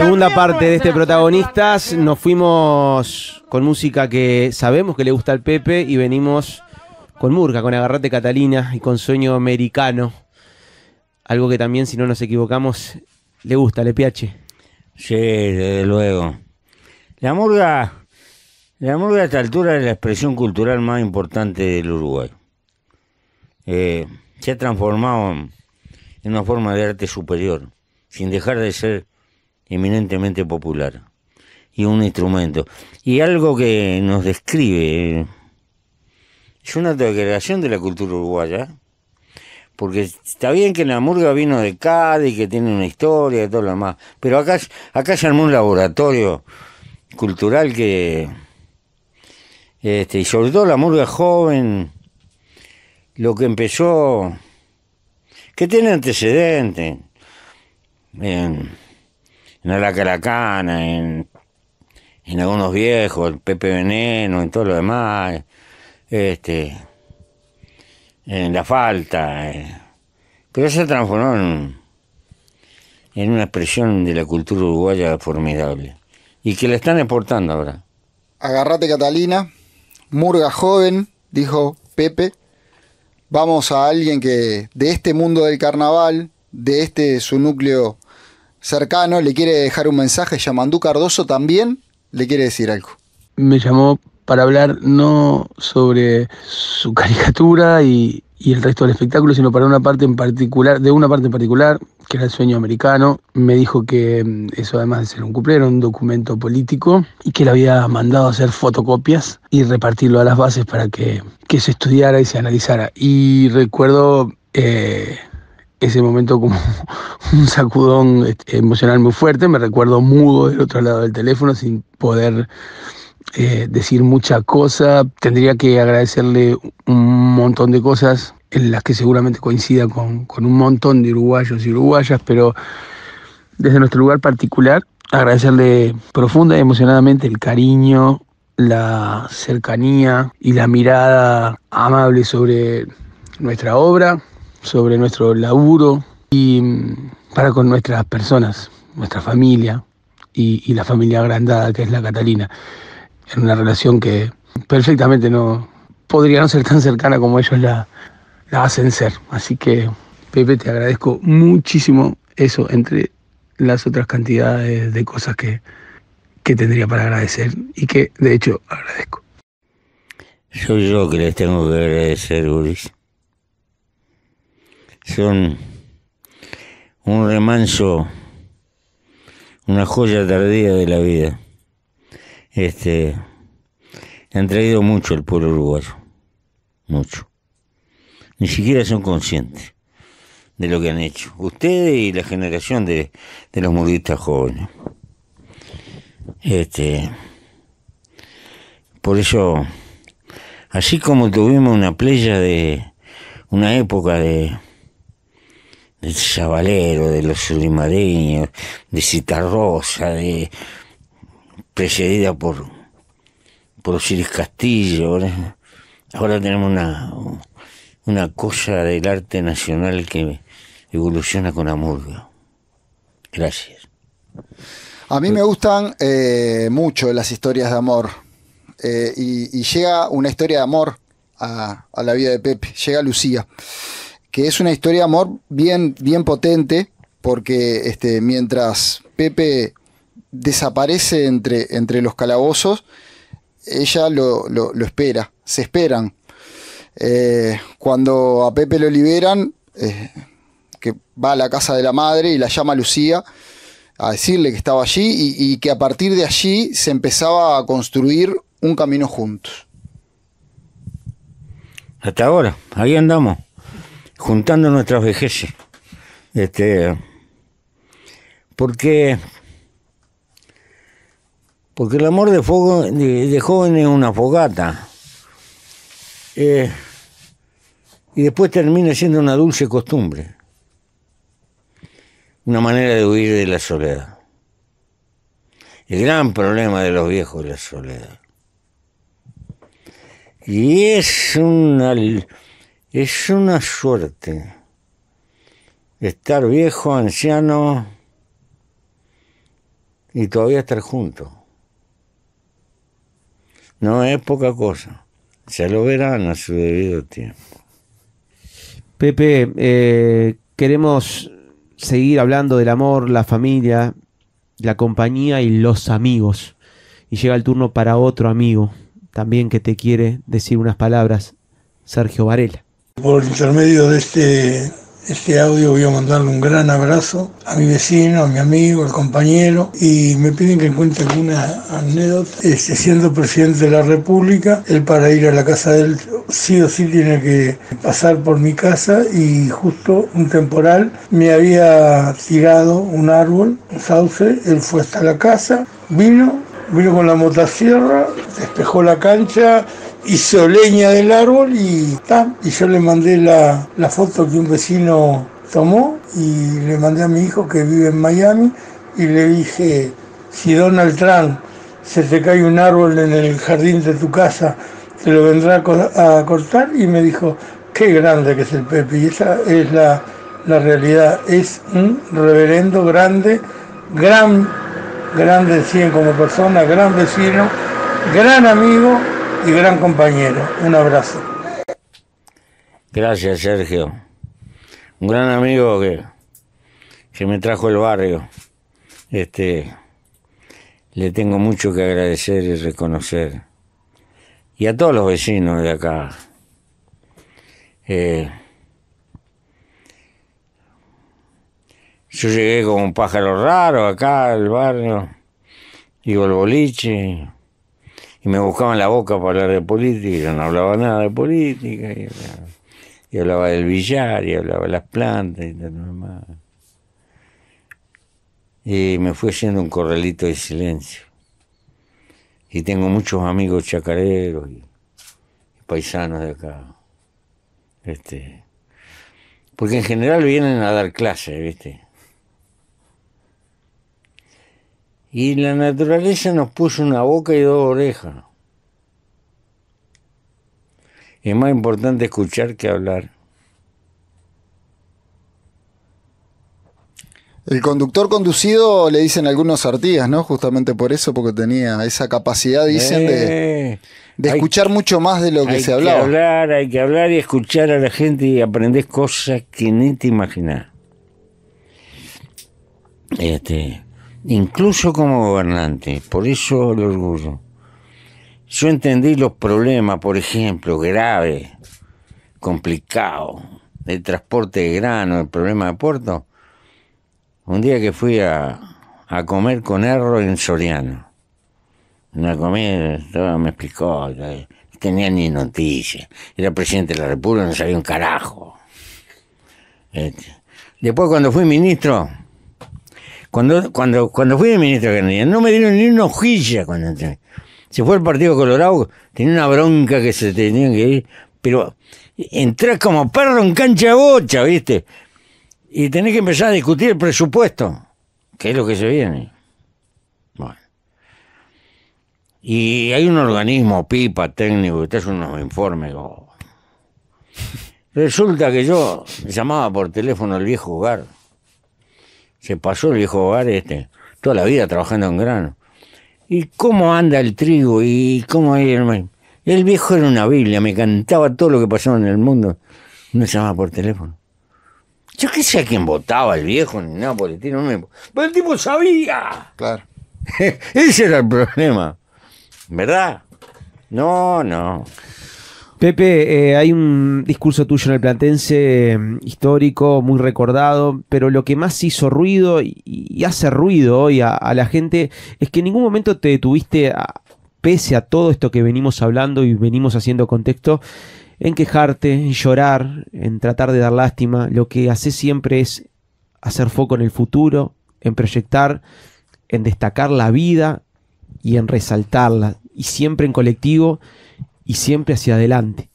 segunda parte de este protagonistas nos fuimos con música que sabemos que le gusta al Pepe y venimos con Murga, con Agarrate Catalina y con Sueño Americano. Algo que también, si no nos equivocamos, le gusta, le piache. Sí, desde luego. La murga, la murga a esta altura es la expresión cultural más importante del Uruguay. Eh, se ha transformado en una forma de arte superior, sin dejar de ser eminentemente popular y un instrumento. Y algo que nos describe es una degradación de la cultura uruguaya, porque está bien que la murga vino de Cádiz, que tiene una historia y todo lo demás, pero acá, acá se armó un laboratorio cultural que, este, y sobre todo la murga joven, lo que empezó, que tiene antecedentes. Bien en Alacaracana, en, en algunos viejos, en Pepe Veneno, en todo lo demás, este, en La Falta. Eh. Pero se transformó en, en una expresión de la cultura uruguaya formidable y que la están exportando ahora. Agarrate Catalina, Murga joven, dijo Pepe. Vamos a alguien que de este mundo del carnaval, de este su núcleo cercano le quiere dejar un mensaje. Yamandú Cardoso también le quiere decir algo. Me llamó para hablar no sobre su caricatura y, el resto del espectáculo, sino para una parte en particular, de una parte en particular, que era el sueño americano. Me dijo que mm, eso, además de ser un cumpleaños, era un documento político y que le había mandado hacer fotocopias y repartirlo a las bases para que, se estudiara y se analizara. Y recuerdo eh, ese momento como un sacudón este, emocional muy fuerte. Me recuerdo mudo del otro lado del teléfono sin poder eh, decir mucha cosa. Tendría que agradecerle un montón de cosas en las que seguramente coincida con, con un montón de uruguayos y uruguayas, pero desde nuestro lugar particular, agradecerle profunda y emocionadamente el cariño, la cercanía y la mirada amable sobre nuestra obra, sobre nuestro laburo y mm, para con nuestras personas, nuestra familia y, la familia agrandada que es la Catalina, en una relación que perfectamente no podría no ser tan cercana como ellos la, la hacen ser. Así que, Pepe, te agradezco muchísimo eso entre las otras cantidades de cosas que, tendría para agradecer y que de hecho agradezco. Soy yo que les tengo que agradecer, Boris son un remanso, una joya tardía de la vida. Este, han traído mucho al pueblo uruguayo, mucho. Ni siquiera son conscientes de lo que han hecho, ustedes y la generación de, los murguistas jóvenes. Este, por eso, así como tuvimos una playa de una época de del Chavalero, de los Limareños, de Citarrosa, de, precedida por, por Osiris Castillo. Ahora, tenemos una, una cosa del arte nacional que evoluciona con amor. Gracias. A mí me gustan eh, mucho las historias de amor. Eh, y, y, llega una historia de amor a, a la vida de Pepe, llega Lucía que es una historia de amor bien, bien potente, porque este, mientras Pepe desaparece entre, entre los calabozos, ella lo, espera, se esperan. Eh, cuando a Pepe lo liberan, eh, que va a la casa de la madre y la llama Lucía a decirle que estaba allí y que a partir de allí se empezaba a construir un camino juntos. Hasta ahora, ahí andamos juntando nuestras vejeces. Este, porque, porque el amor de, fuego, de, joven es una fogata. Eh, y después termina siendo una dulce costumbre, una manera de huir de la soledad. El gran problema de los viejos es la soledad. Y es una es una suerte estar viejo, anciano y todavía estar junto. No es poca cosa. Se lo verán a su debido tiempo. Pepe, eh, queremos seguir hablando del amor, la familia, la compañía y los amigos. Y llega el turno para otro amigo, también que te quiere decir unas palabras, Sergio Varela. Por intermedio de este, este audio voy a mandarle un gran abrazo a mi vecino, a mi amigo, al compañero y me piden que cuente alguna anécdota. Este, siendo presidente de la República, él para ir a la casa de él sí o sí tiene que pasar por mi casa y justo un temporal me había tirado un árbol, un sauce, él fue hasta la casa, vino, vino con la motosierra, despejó la cancha, hizo leña del árbol y, está y yo le mandé la, foto que un vecino tomó y le mandé a mi hijo que vive en Miami y le dije, si Donald Trump se te cae un árbol en el jardín de tu casa, te lo vendrá a cortar y me dijo, qué grande que es el Pepe. Y esa es la, la realidad, es un reverendo grande, gran, grande 100 como persona, gran vecino, gran amigo y gran compañero. Un abrazo. Gracias, Sergio. Un gran amigo que, que me trajo el barrio. Este, le tengo mucho que agradecer y reconocer. Y a todos los vecinos de acá. Eh, yo llegué como un pájaro raro acá al barrio, ...y el boliche, y me buscaban la boca para hablar de política, y yo no hablaba nada de política, y hablaba, del billar, y hablaba de las plantas, y tal. lo Y me fue haciendo un corralito de silencio. Y tengo muchos amigos chacareros y, paisanos de acá. Este, porque en general vienen a dar clases, ¿viste? Y la naturaleza nos puso una boca y dos orejas. Es más importante escuchar que hablar. El conductor conducido le dicen algunos artigas, ¿no? Justamente por eso, porque tenía esa capacidad, dicen, de, eh, escuchar mucho más de lo que se hablaba. Hay que hablar, hay que hablar y escuchar a la gente y aprender cosas que ni te imaginas. Este, incluso como gobernante, por eso lo orgullo. Yo entendí los problemas, por ejemplo, graves, complicados, del transporte de grano, el problema de puerto. Un día que fui a, a comer con Erro en Soriano. Una comida, todo me explicó, no tenía ni noticias. Era presidente de la República, no sabía un carajo. Este, después cuando fui ministro, cuando, cuando, cuando fui ministro de no me dieron ni una hojilla cuando entré. Se fue al Partido Colorado, tenía una bronca que se tenía que ir, pero entré como perro en cancha bocha, ¿viste? Y tenés que empezar a discutir el presupuesto, que es lo que se viene. Bueno. Y hay un organismo, pipa, técnico, que te hace unos informes. Como... Oh. Resulta que yo llamaba por teléfono al viejo hogar se pasó el viejo hogar este, toda la vida trabajando en grano. ¿Y cómo anda el trigo? ¿Y cómo hay el El viejo era una Biblia, me cantaba todo lo que pasaba en el mundo. No llamaba por teléfono. Yo qué sé a quién votaba el viejo ni nada por el tiro. Pero el tipo sabía. Claro. Ese era el problema. ¿Verdad? No, no. Pepe, eh, hay un discurso tuyo en el Platense eh, histórico, muy recordado, pero lo que más hizo ruido y, hace ruido hoy a, la gente es que en ningún momento te detuviste, a, pese a todo esto que venimos hablando y venimos haciendo contexto, en quejarte, en llorar, en tratar de dar lástima. Lo que haces siempre es hacer foco en el futuro, en proyectar, en destacar la vida y en resaltarla, y siempre en colectivo y siempre hacia adelante.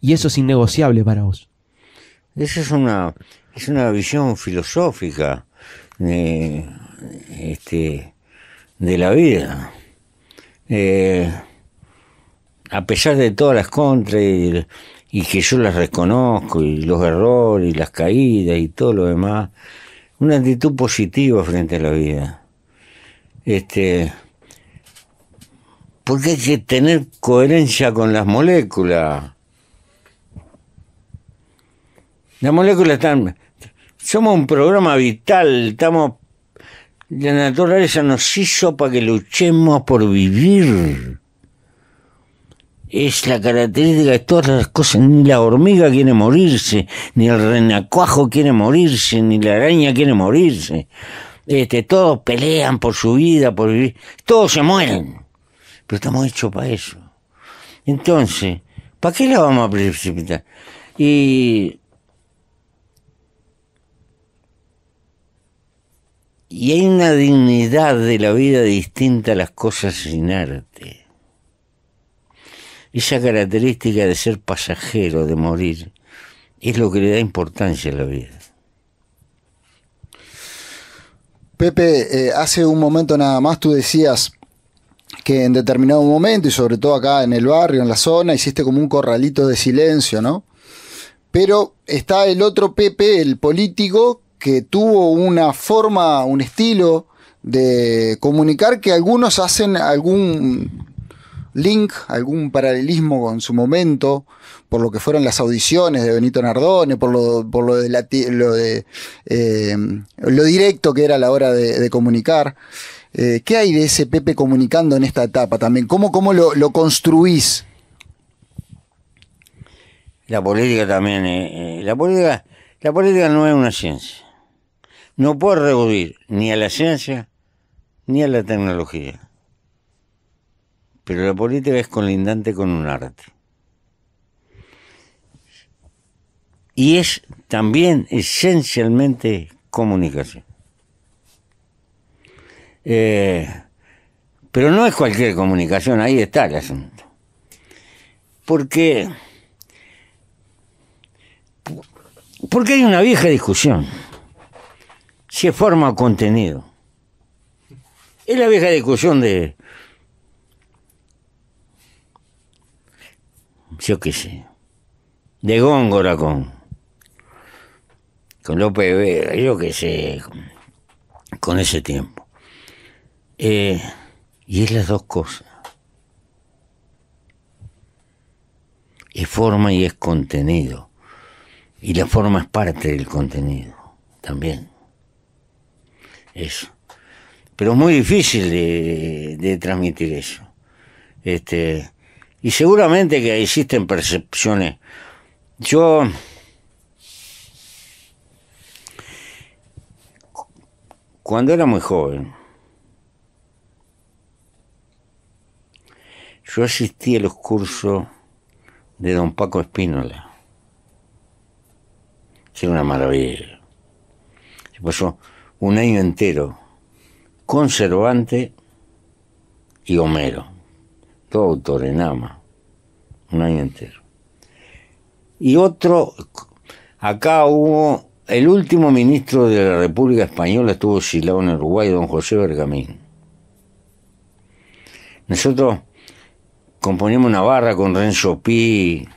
Y eso es innegociable para vos. Esa es una, es una visión filosófica este, de la vida. Eh, a pesar de todas las contras y, y, que yo las reconozco, y los errores, y las caídas, y todo lo demás, una actitud positiva frente a la vida. Este, porque hay que tener coherencia con las moléculas. Las moléculas están... Somos un programa vital, estamos... La naturaleza nos hizo para que luchemos por vivir. Es la característica de todas las cosas. Ni la hormiga quiere morirse, ni el renacuajo quiere morirse, ni la araña quiere morirse. Este, todos pelean por su vida, por vivir. Todos se mueren pero estamos hechos para eso. Entonces, ¿para qué la vamos a precipitar? Y, y hay una dignidad de la vida distinta a las cosas sin arte. Esa característica de ser pasajero, de morir, es lo que le da importancia a la vida. Pepe, eh, hace un momento nada más tú decías, que en determinado momento, y sobre todo acá en el barrio, en la zona, hiciste como un corralito de silencio, ¿no? Pero está el otro Pepe, el político, que tuvo una forma, un estilo de comunicar que algunos hacen algún link, algún paralelismo con su momento, por lo que fueron las audiciones de Benito Nardone, por lo, por lo, de, lo, de eh, lo directo que era la hora de comunicar. Eh, ¿Qué hay de ese Pepe comunicando en esta etapa también? ¿Cómo, cómo lo, construís? La política también, eh, eh, la política, la política no es una ciencia. No puede recurrir ni a la ciencia ni a la tecnología. Pero la política es colindante con un arte. Y es también esencialmente comunicación. Eh, pero no es cualquier comunicación, ahí está el asunto. Porque, porque hay una vieja discusión, si es forma o contenido. Es la vieja discusión de, yo qué sé, de Góngora con, con López Vega, yo qué sé, con ese tiempo. Eh, y es las dos cosas. Es forma y es contenido. Y la forma es parte del contenido también. Eso. Pero es muy difícil de, de transmitir eso. Este, y seguramente que existen percepciones. Yo cuando era muy joven, Yo asistí a los cursos de don Paco Espínola, Es una maravilla. Se pasó un año entero conservante y Homero, Todo autores nada un año entero. Y otro, acá hubo, el último ministro de la República Española estuvo exilado en Uruguay, don José Bergamín. Nosotros componíamos una barra con Renzo Pi,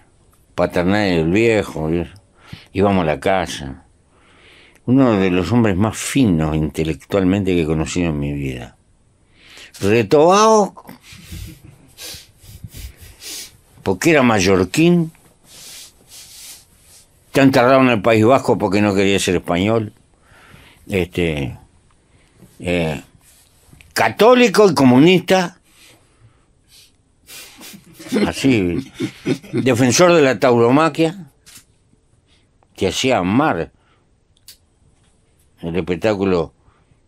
Paternal el Viejo, íbamos a la casa. Uno de los hombres más finos intelectualmente que he conocido en mi vida. Retobado, porque era mallorquín, te enterrado en el País Vasco porque no quería ser español. Este, eh, católico y comunista, así, defensor de la tauromaquia, que hacía amar el espectáculo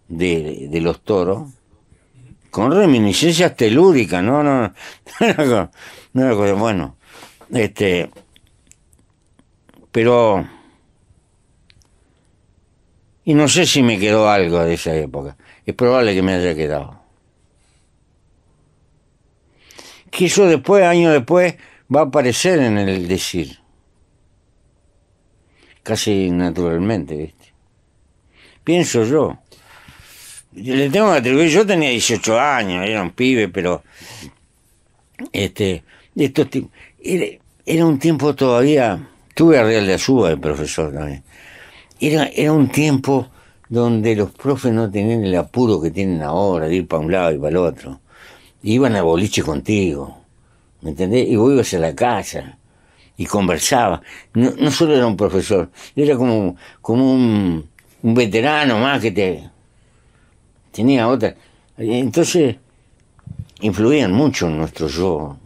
de, los toros, con reminiscencias telúricas, no, no, no, no, bueno, este, pero, y no sé si me quedó algo de esa época, es probable que me haya quedado. que eso después, año después, va a aparecer en el decir. Casi naturalmente, ¿viste? Pienso yo. Le tengo que atribuir, yo tenía 18 años, era un pibe, pero este, estos era, era, un tiempo todavía, tuve a Real de Azúa el profesor también. Era, era un tiempo donde los profes no tenían el apuro que tienen ahora de ir para un lado y para el otro iban a boliche contigo, ¿me entendés? Y vos ibas a la casa y conversaba. No, solo era un profesor, era como, como un, veterano más que te... Tenía otra... Entonces, influían mucho en nuestro yo.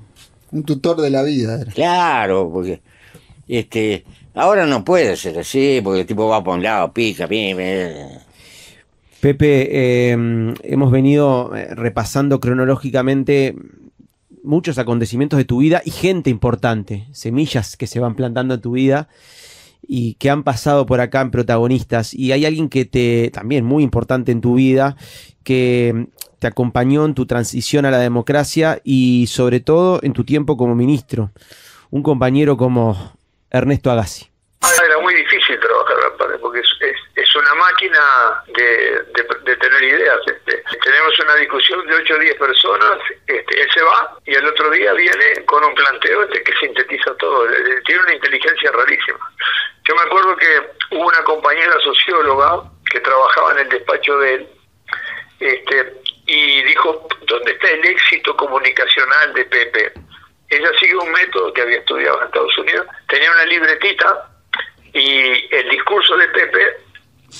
Un tutor de la vida. Era. Claro, porque... Este, ahora no puede ser así, porque el tipo va para un lado, pica, pica, pica Pepe, em, hemos venido eh, repasando cronológicamente muchos acontecimientos de tu vida y gente importante, semillas que se van plantando en tu vida y que han pasado por acá en protagonistas. Y hay alguien que te, también muy importante en tu vida, que em, te acompañó en tu transición a la democracia y sobre todo en tu tiempo como ministro. Un compañero como Ernesto Agassi. Ah, era muy difícil porque es, es, una máquina de, de, tener ideas. Este. Tenemos una discusión de 8 o 10 personas, este, él se va y al otro día viene con un planteo este que sintetiza todo. Tiene una inteligencia rarísima. Yo me acuerdo que hubo una compañera socióloga que trabajaba en el despacho de él este, y dijo, ¿dónde está el éxito comunicacional de Pepe? Ella sigue un método que había estudiado en Estados Unidos, tenía una libretita y el discurso de Pepe,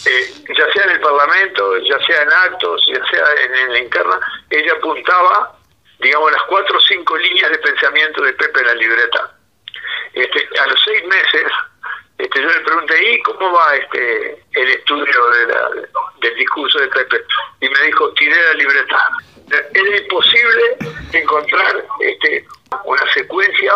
eh, ya sea en el Parlamento, ya sea en actos, ya sea en, la interna, ella apuntaba, digamos, las cuatro o cinco líneas de pensamiento de Pepe en la libreta. Este, a los seis meses, este, yo le pregunté, ¿y cómo va este el estudio del discurso de Pepe? Y me dijo, tiré la libreta. Es imposible encontrar este, una secuencia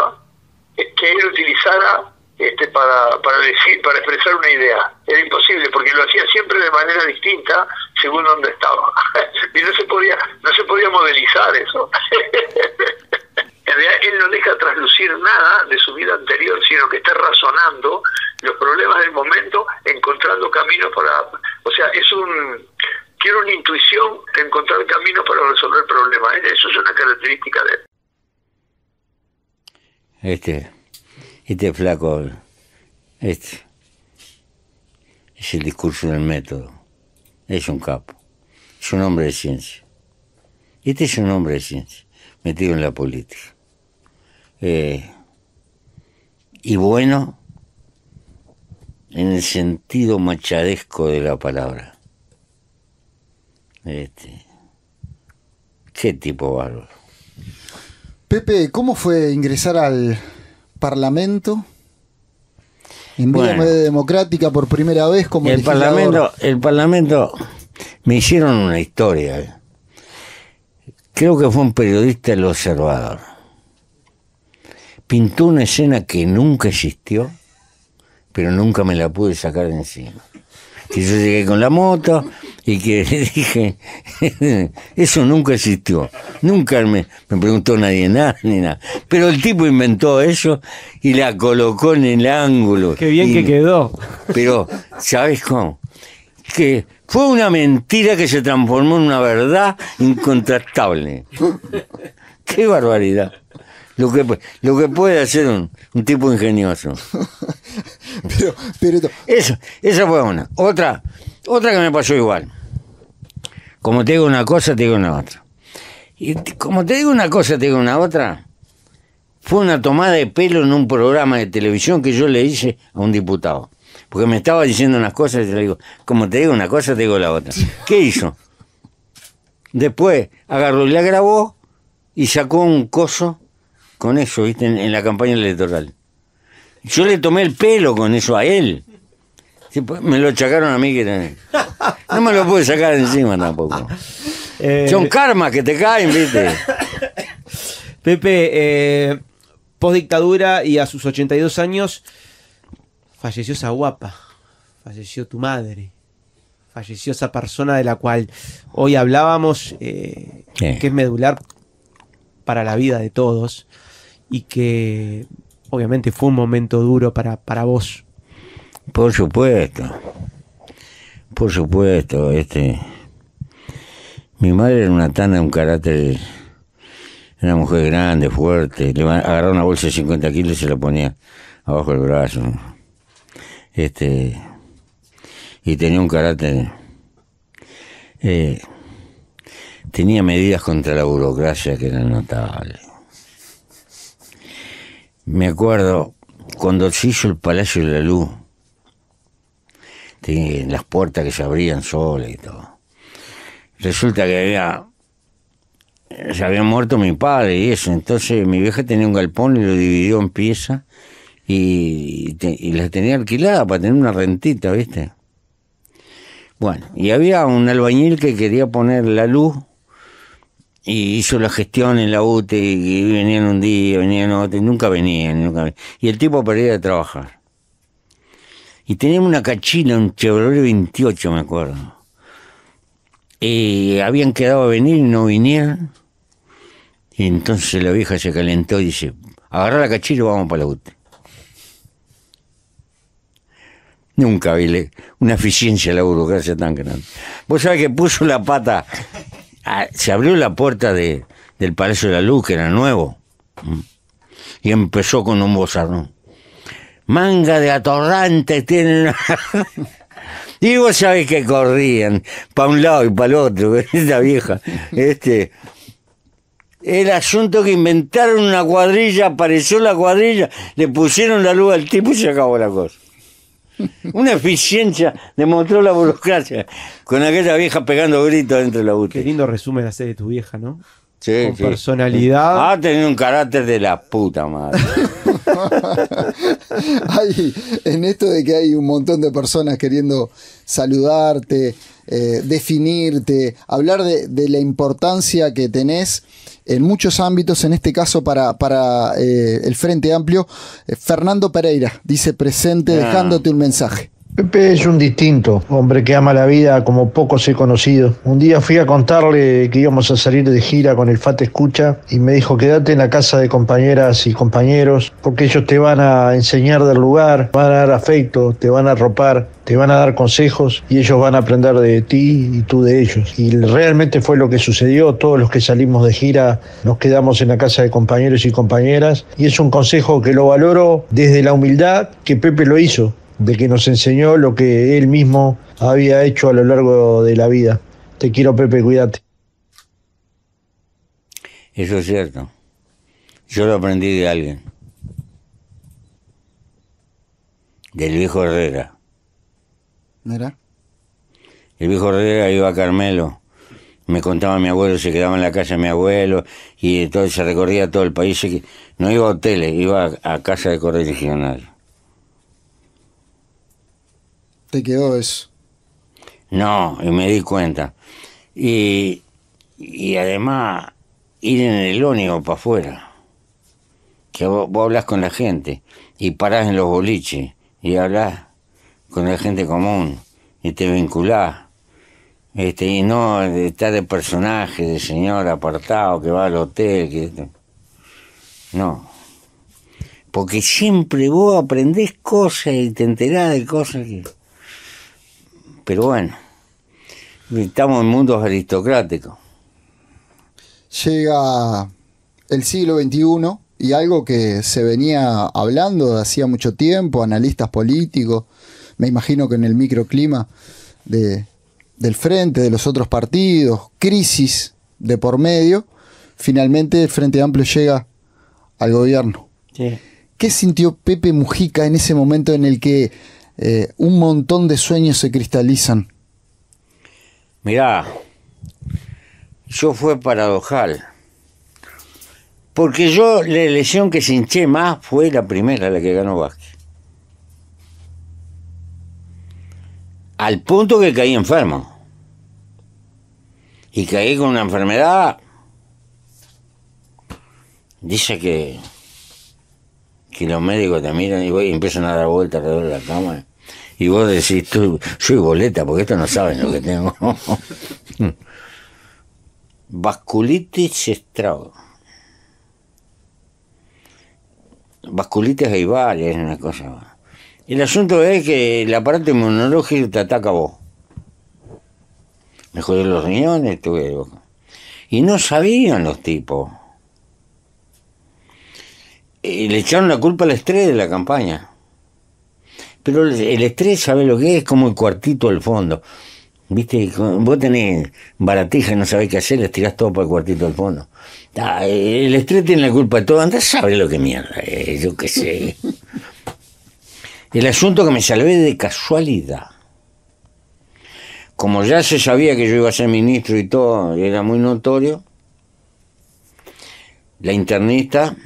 que él utilizara este, para, decir, para expresar una idea. Era imposible porque lo hacía siempre de manera distinta según donde estaba. y no se podía, no se podía modelizar eso. en realidad él no deja traslucir nada de su vida anterior, sino que está razonando los problemas del momento, encontrando caminos para, o sea, es un quiero una intuición de encontrar caminos para resolver problemas. Eso es una característica de él. Este, este flaco, este, es el discurso del método, es un capo, es un hombre de ciencia. Este es un hombre de ciencia, metido en la política. Eh, y bueno en el sentido machadesco de la palabra. Este, qué tipo bárbaro. Pepe, ¿cómo fue ingresar al, Parlamento. En vía democrática por primera vez como el Parlamento, el Parlamento me hicieron una historia. Eh. Creo que fue un periodista el observador. Pintó una escena que nunca existió, pero nunca me la pude sacar de encima. Y yo llegué con la moto, y que le dije, eso nunca existió, nunca me, me preguntó nadie nada nada. Pero el tipo inventó eso y la colocó en el ángulo. Qué bien que quedó. Pero, ¿sabes cómo? Que fue una mentira que se transformó en una verdad incontrastable. Qué barbaridad. Lo que, lo que puede hacer un, un tipo ingenioso. pero, pero... Eso, esa fue una. Otra, otra que me pasó igual. Como te digo una cosa, te digo una otra. Y como te digo una cosa, te digo una otra. Fue una tomada de pelo en un programa de televisión que yo le hice a un diputado. Porque me estaba diciendo unas cosas y le digo, como te digo una cosa, te digo la otra. ¿Qué hizo? Después agarró y la grabó y sacó un coso con eso, ¿viste? en la campaña electoral. Yo le tomé el pelo con eso a él. Pues, me lo chacaron a mí que No me lo pude sacar encima tampoco. Eh, Son karma que te caen, viste. Pepe, eh, post dictadura y a sus 82 años, falleció esa guapa, falleció tu madre, falleció esa persona de la cual hoy hablábamos, eh, que es medular para la vida de todos y que obviamente fue un momento duro para, para vos por supuesto, por supuesto, este. Mi madre era una tana, un carácter, una mujer grande, fuerte. Le agarraba una bolsa de 50 kilos y se la ponía abajo del brazo. Este. Y tenía un carácter. Eh, tenía medidas contra la burocracia que eran notables. Me acuerdo cuando se hizo el Palacio de la Luz, las puertas que se abrían solas y todo. Resulta que había, se había muerto mi padre y eso, entonces mi vieja tenía un galpón y lo dividió en piezas y, las tenía alquilada para tener una rentita, ¿viste? Bueno, y había un albañil que quería poner la luz y hizo la gestión en la UTE y venían un día, venían otro, nunca venían, nunca venían. Y el tipo perdía de trabajar. Y teníamos una cachina, un Chevrolet 28, me acuerdo. Y eh, habían quedado a venir y no vinieron. Y entonces la vieja se calentó y dice, agarra la cachina y vamos para la UTE. Nunca vi una eficiencia de la burocracia tan grande. Vos sabés que puso la pata, ah, se abrió la puerta de, del Palacio de la Luz, que era nuevo, y empezó con un bozarrón manga de atorrante tienen. y vos sabés que corrían, para un lado y para el otro, esta vieja. Este, el asunto que inventaron una cuadrilla, apareció la cuadrilla, le pusieron la luz al tipo y se acabó la cosa. Una eficiencia demostró la burocracia con aquella vieja pegando gritos dentro de la búsqueda Qué lindo resumen serie de tu vieja, ¿no? con personalidad. Ha ah, tenido un carácter de la puta madre. en esto de que hay un montón de personas queriendo saludarte, eh, definirte, hablar de, la importancia que tenés en muchos ámbitos, en este caso para, eh, el Frente Amplio, eh, Fernando Pereira dice presente ah. dejándote un mensaje. Pepe es un distinto, hombre que ama la vida como pocos he conocido. Un día fui a contarle que íbamos a salir de gira con el Fat Escucha y me dijo, quédate en la casa de compañeras y compañeros porque ellos te van a enseñar del lugar, van a dar afecto, te van a ropar, te van a dar consejos y ellos van a aprender de ti y tú de ellos. Y realmente fue lo que sucedió, todos los que salimos de gira nos quedamos en la casa de compañeros y compañeras y es un consejo que lo valoro desde la humildad que Pepe lo hizo de que nos enseñó lo que él mismo había hecho a lo largo de la vida. Te quiero, Pepe, cuídate. Eso es cierto. Yo lo aprendí de alguien. Del viejo Herrera. era? El viejo Herrera iba a Carmelo. Me contaba mi abuelo, se quedaba en la casa de mi abuelo y entonces se recorría todo el país. No iba a hoteles, iba a casa de regional te quedó eso. No, y me di cuenta. Y, además, ir en el único para afuera. Que vos, hablas con la gente y parás en los boliches y hablas con la gente común y te vinculás. Este, y no estar de personaje, de señor apartado que va al hotel. que No. Porque siempre vos aprendés cosas y te enterás de cosas que pero bueno, estamos en mundos aristocráticos. Llega el siglo XXI y algo que se venía hablando de hacía mucho tiempo, analistas políticos, me imagino que en el microclima del frente, de los otros partidos, crisis de por medio, finalmente el Frente Amplio llega al gobierno. ¿Qué sintió Pepe Mujica en ese momento en el que eh, un montón de sueños se cristalizan. Mirá, yo fue paradojal. Porque yo la lesión que se más fue la primera, la que ganó Vázquez. Al punto que caí enfermo. Y caí con una enfermedad. Dice que, que los médicos te miran y, voy, y empiezan a dar vueltas alrededor de la cama y vos decís, tú, soy boleta, porque esto no saben lo que tengo. Vasculitis estrago. Vasculitis aival es una cosa. El asunto es que el aparato inmunológico te ataca a vos. Me jodé los riñones, tuve boca. Y no sabían los tipos. Y eh, le echaron la culpa al estrés de la campaña. Pero el estrés, ¿sabes lo que es? Como el cuartito al fondo. ¿Viste? Vos tenés baratija y no sabés qué hacer, les tirás todo para el cuartito al fondo. Ah, el estrés tiene la culpa de todo. Andás sabe lo que mierda yo qué sé. El asunto que me salvé de casualidad. Como ya se sabía que yo iba a ser ministro y todo, era muy notorio, la internista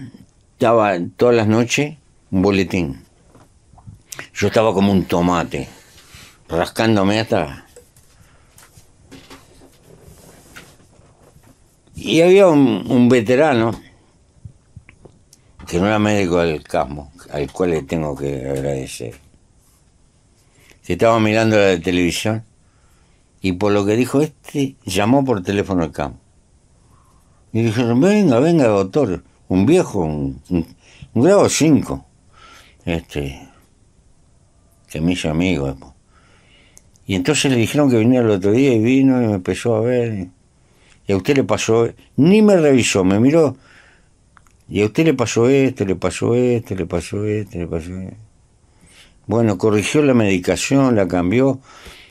daba todas las noches un boletín yo estaba como un tomate, rascándome hasta. Y había un, veterano, que no era médico del casmo, al cual le tengo que agradecer, que estaba mirando la televisión y por lo que dijo este, llamó por teléfono al campo. Y dijeron, venga, venga, doctor, un viejo, un, grado 5. Este, que amigos Y entonces le dijeron que viniera el otro día y vino y me empezó a ver. Y a usted le pasó, ni me revisó, me miró. Y a usted le pasó esto, le pasó esto, le pasó esto, le pasó esto. Bueno, corrigió la medicación, la cambió.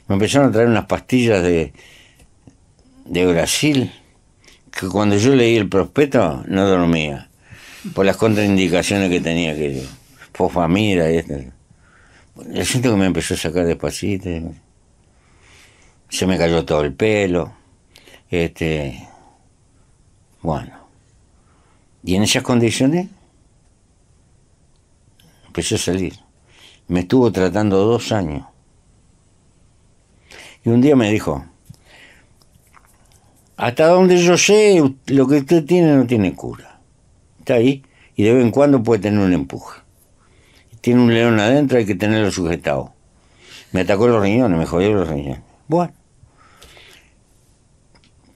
Me empezaron a traer unas pastillas de, de Brasil, que cuando yo leí el prospecto no dormía, por las contraindicaciones que tenía aquello. Fosfamira y esto yo siento que me empezó a sacar despacito. Se me cayó todo el pelo. Este. Bueno. Y en esas condiciones empezó a salir. Me estuvo tratando dos años. Y un día me dijo, hasta donde yo sé, lo que usted tiene no tiene cura. Está ahí y de vez en cuando puede tener un empuje tiene un león adentro, hay que tenerlo sujetado. Me atacó los riñones, me jodió los riñones. Bueno.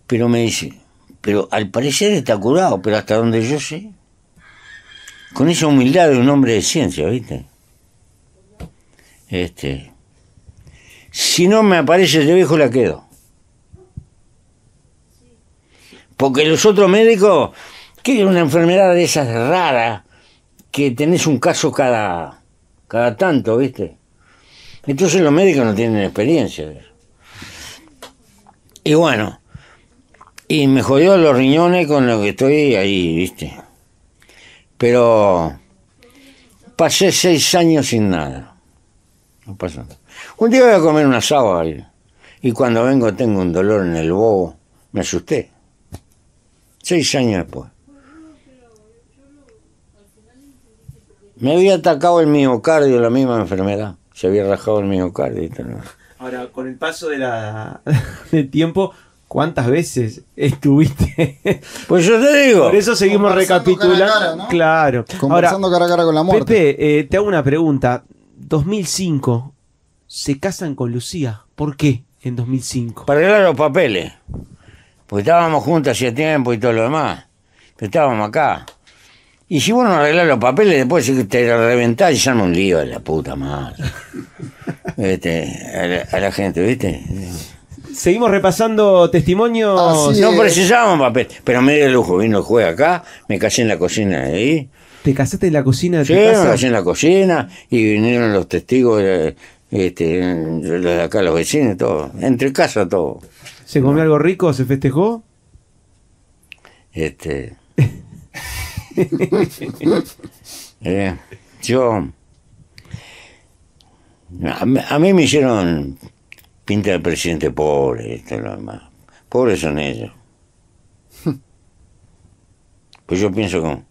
Pero me dice, pero al parecer está curado, pero hasta donde yo sé. Con esa humildad de un hombre de ciencia, ¿viste? Este. Si no me aparece de viejo, la quedo. Porque los otros médicos, que es una enfermedad de esas raras, que tenés un caso cada, cada tanto, ¿viste? Entonces los médicos no tienen experiencia. Y bueno, y me jodió los riñones con lo que estoy ahí, ¿viste? Pero pasé seis años sin nada. No pasa Un día voy a comer una sábado y, y cuando vengo tengo un dolor en el bobo. Me asusté. Seis años después. Me había atacado el miocardio, la misma enfermedad. Se había rajado el miocardio. Ahora, con el paso de del tiempo, ¿cuántas veces estuviste? Pues yo te digo. Por eso seguimos recapitulando. Claro. Conversando cara a cara con la muerte. Pepe, eh, te hago una pregunta. 2005, se casan con Lucía. ¿Por qué en 2005? Para arreglar los papeles. Porque estábamos juntos hacía tiempo y todo lo demás. estábamos acá. Y si vos no arreglás los papeles, después te te reventás y no un lío a la puta madre. este, a, la, gente, ¿viste? Seguimos repasando testimonios. no precisábamos papel, pero me dio lujo. Vino el juez acá, me casé en la cocina de ahí. ¿Te casaste en la cocina de sí, tu casa? me casé en la cocina y vinieron los testigos, eh, este, los de acá, los vecinos, todo. Entre casa, todo. ¿Se comió algo rico? ¿Se festejó? Este. Eh, yo. A, mí me hicieron pinta de presidente pobre, esto lo demás. son ellos. Pues yo pienso como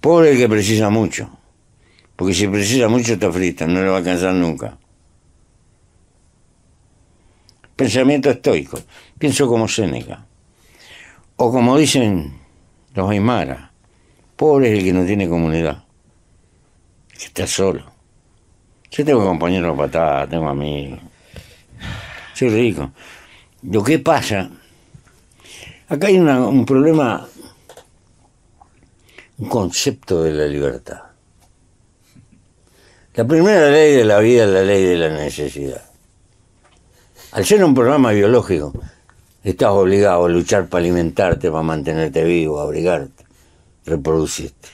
Pobre el que precisa mucho. Porque si precisa mucho está frito, no le va a cansar nunca. Pensamiento estoico. Pienso como Seneca. O como dicen los Aymara, pobre es el que no tiene comunidad, que está solo. Yo tengo compañeros patadas, tengo amigos. Soy rico. Lo que pasa, acá hay un problema, un concepto de la libertad. La primera ley de la vida es la ley de la necesidad. Al ser un programa biológico, Estás obligado a luchar para alimentarte, para mantenerte vivo, abrigarte, reproducirte.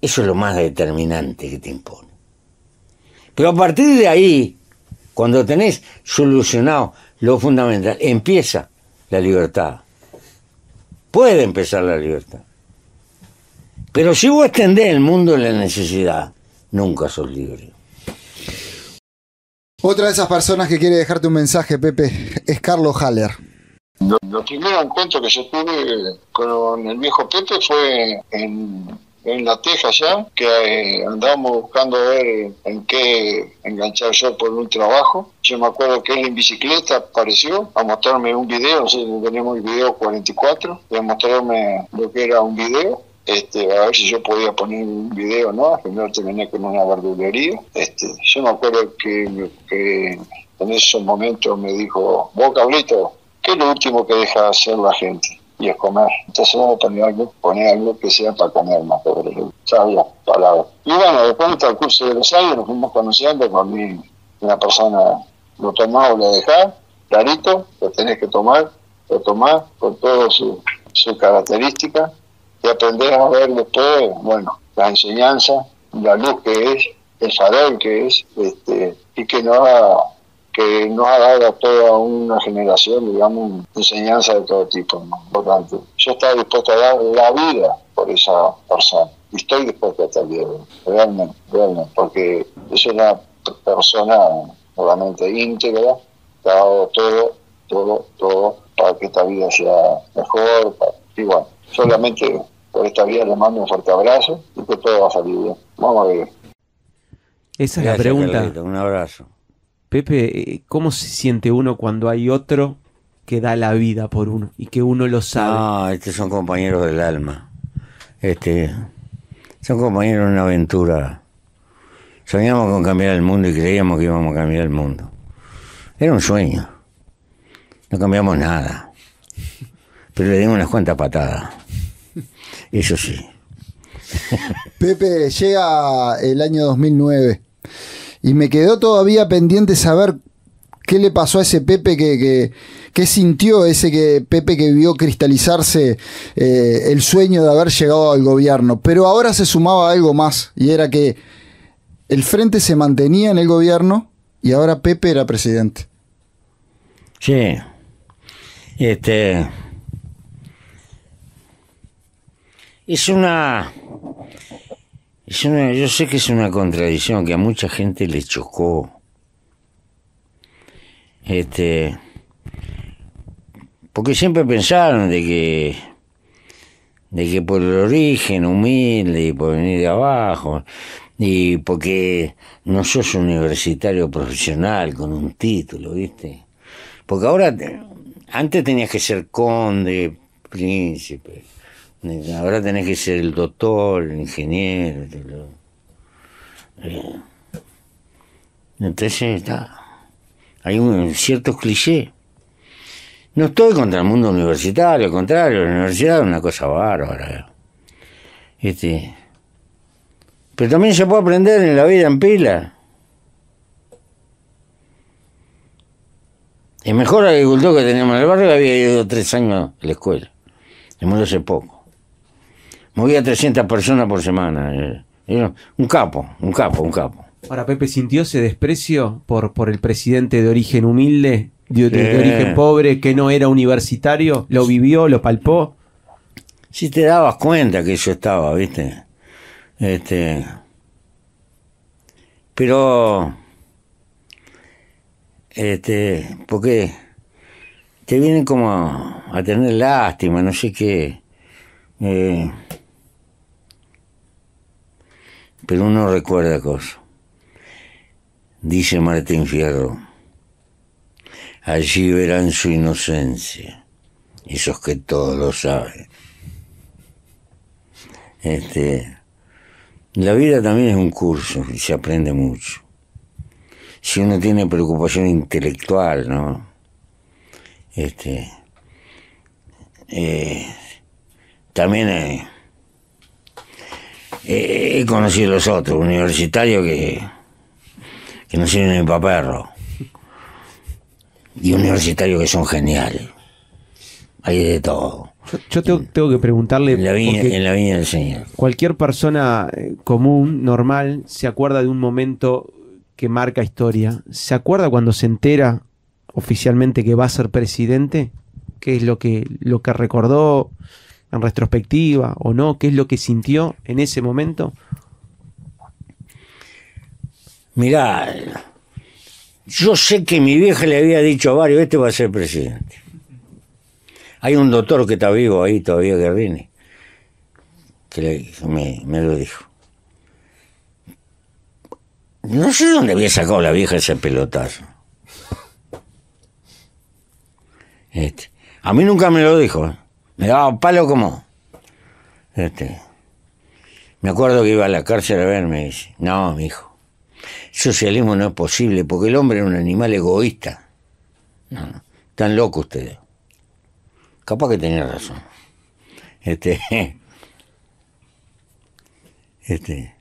Eso es lo más determinante que te impone. Pero a partir de ahí, cuando tenés solucionado lo fundamental, empieza la libertad. Puede empezar la libertad. Pero si vos extendés el mundo en la necesidad, nunca sos libre. Otra de esas personas que quiere dejarte un mensaje, Pepe, es Carlos Haller. Los primeros encuentros que yo tuve con el viejo Pepe fue en, en La Teja ya, que eh, andábamos buscando ver en qué enganchar yo por un trabajo. Yo me acuerdo que él en bicicleta apareció a mostrarme un video, no sé, tenemos el video 44, y a mostrarme lo que era un video este, a ver si yo podía poner un video, ¿no? terminé con una verdulería. Este, yo me acuerdo que, en esos momentos me dijo, vos que ¿qué es lo último que deja hacer la gente? Y es comer. Entonces vamos a poner algo, poner algo que sea para comer más, sabía palabra. Y bueno, después al curso de los años nos fuimos conociendo con una persona, lo tomaba o lo dejaba clarito, lo tenés que tomar, lo tomás con todas sus características, y aprender a ver después, bueno, la enseñanza, la luz que es, el saber que es, este, y que no ha, que no ha dado a toda una generación, digamos, enseñanza de todo tipo. ¿no? Por tanto, yo estaba dispuesto a dar la vida por esa persona, y estoy dispuesto a estar vivo, realmente, realmente, porque es una persona realmente íntegra, que ha dado todo, todo, todo, para que esta vida sea mejor, igual y bueno, solamente por esta vida le mando un fuerte abrazo y que todo va a salir bien. Vamos a ver. Esa es la pregunta. un abrazo. Pepe, eh, ¿cómo se siente uno cuando hay otro que da la vida por uno y que uno lo sabe? Ah, estos son compañeros del alma. Este, son compañeros de una aventura. Soñamos con cambiar el mundo y creíamos que íbamos a cambiar el mundo. Era un sueño. No cambiamos nada. Pero le dimos unas cuantas patadas eso sí. Pepe, llega el año 2009 y me quedó todavía pendiente saber qué le pasó a ese Pepe que, sintió ese que Pepe que vio cristalizarse eh, el sueño de haber llegado al gobierno. Pero ahora se sumaba algo más y era que el frente se mantenía en el gobierno y ahora Pepe era presidente. Sí. Este es una... Es una, yo sé que es una contradicción que a mucha gente le chocó. Este, porque siempre pensaron de que, de que por el origen humilde y por venir de abajo, y porque no sos universitario profesional con un título, ¿viste? Porque ahora, antes tenías que ser conde, príncipe Ahora tenés que ser el doctor, el ingeniero. Eh. Entonces está. Hay un, ciertos clichés. No estoy contra el mundo universitario, al contrario, la universidad es una cosa bárbara. Este, pero también se puede aprender en la vida en pila. El mejor agricultor que teníamos en el barrio había ido tres años a la escuela. el mundo hace poco. Movía 300 personas por semana. Eh. un capo, un capo, un capo. Ahora, Pepe, ¿sintió ese desprecio por, por el presidente de origen humilde, de, origen pobre, que no era universitario? ¿Lo vivió, lo palpó? Si sí te dabas cuenta que eso estaba, ¿viste? Este. Pero. Este. Porque. Te vienen como a, tener lástima, no sé qué. Eh, pero uno recuerda cosas. Dice Martín Fierro, allí verán su inocencia, esos que todos lo saben. Este, la vida también es un curso y se aprende mucho. Si uno tiene preocupación intelectual, ¿no? Este, eh, también es eh, eh, he conocido los otros universitarios que, que no sirven ni para perro. Y universitarios que son geniales. Hay de todo. Yo, tengo, que preguntarle. En la, viña, del Señor. Cualquier persona eh, común, normal, se acuerda de un momento que marca historia. ¿Se acuerda cuando se entera oficialmente que va a ser presidente? ¿Qué es lo que, lo que recordó? en retrospectiva o no? ¿Qué es lo que sintió en ese momento? Mirá, yo sé que mi vieja le había dicho a varios, este va a ser presidente. Hay un doctor que está vivo ahí todavía, Guerrini, que me, lo dijo. No sé dónde había sacado la vieja ese pelotazo. Este, a mí nunca me lo dijo. ¿eh? Me daba un palo como. Este, me acuerdo que iba a la cárcel a verme y dice, no, mi hijo, socialismo no es posible porque el hombre es un animal egoísta. No, no, están locos ustedes. Capaz que tenía razón. Este, este,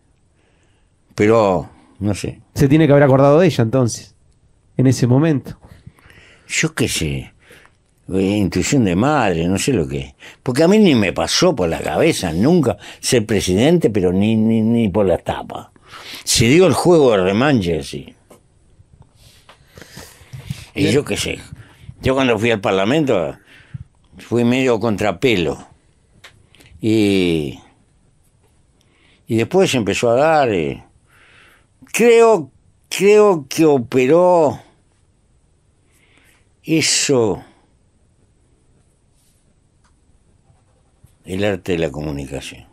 pero, no sé. Se tiene que haber acordado de ella entonces, en ese momento. Yo qué sé intuición de madre, no sé lo que. Porque a mí ni me pasó por la cabeza nunca ser presidente, pero ni, ni, ni por la tapa... ...se dio el juego de remanche, Y yo qué sé. Yo cuando fui al Parlamento fui medio contrapelo. Y, y después empezó a dar. Eh, creo, creo que operó eso el arte de la comunicación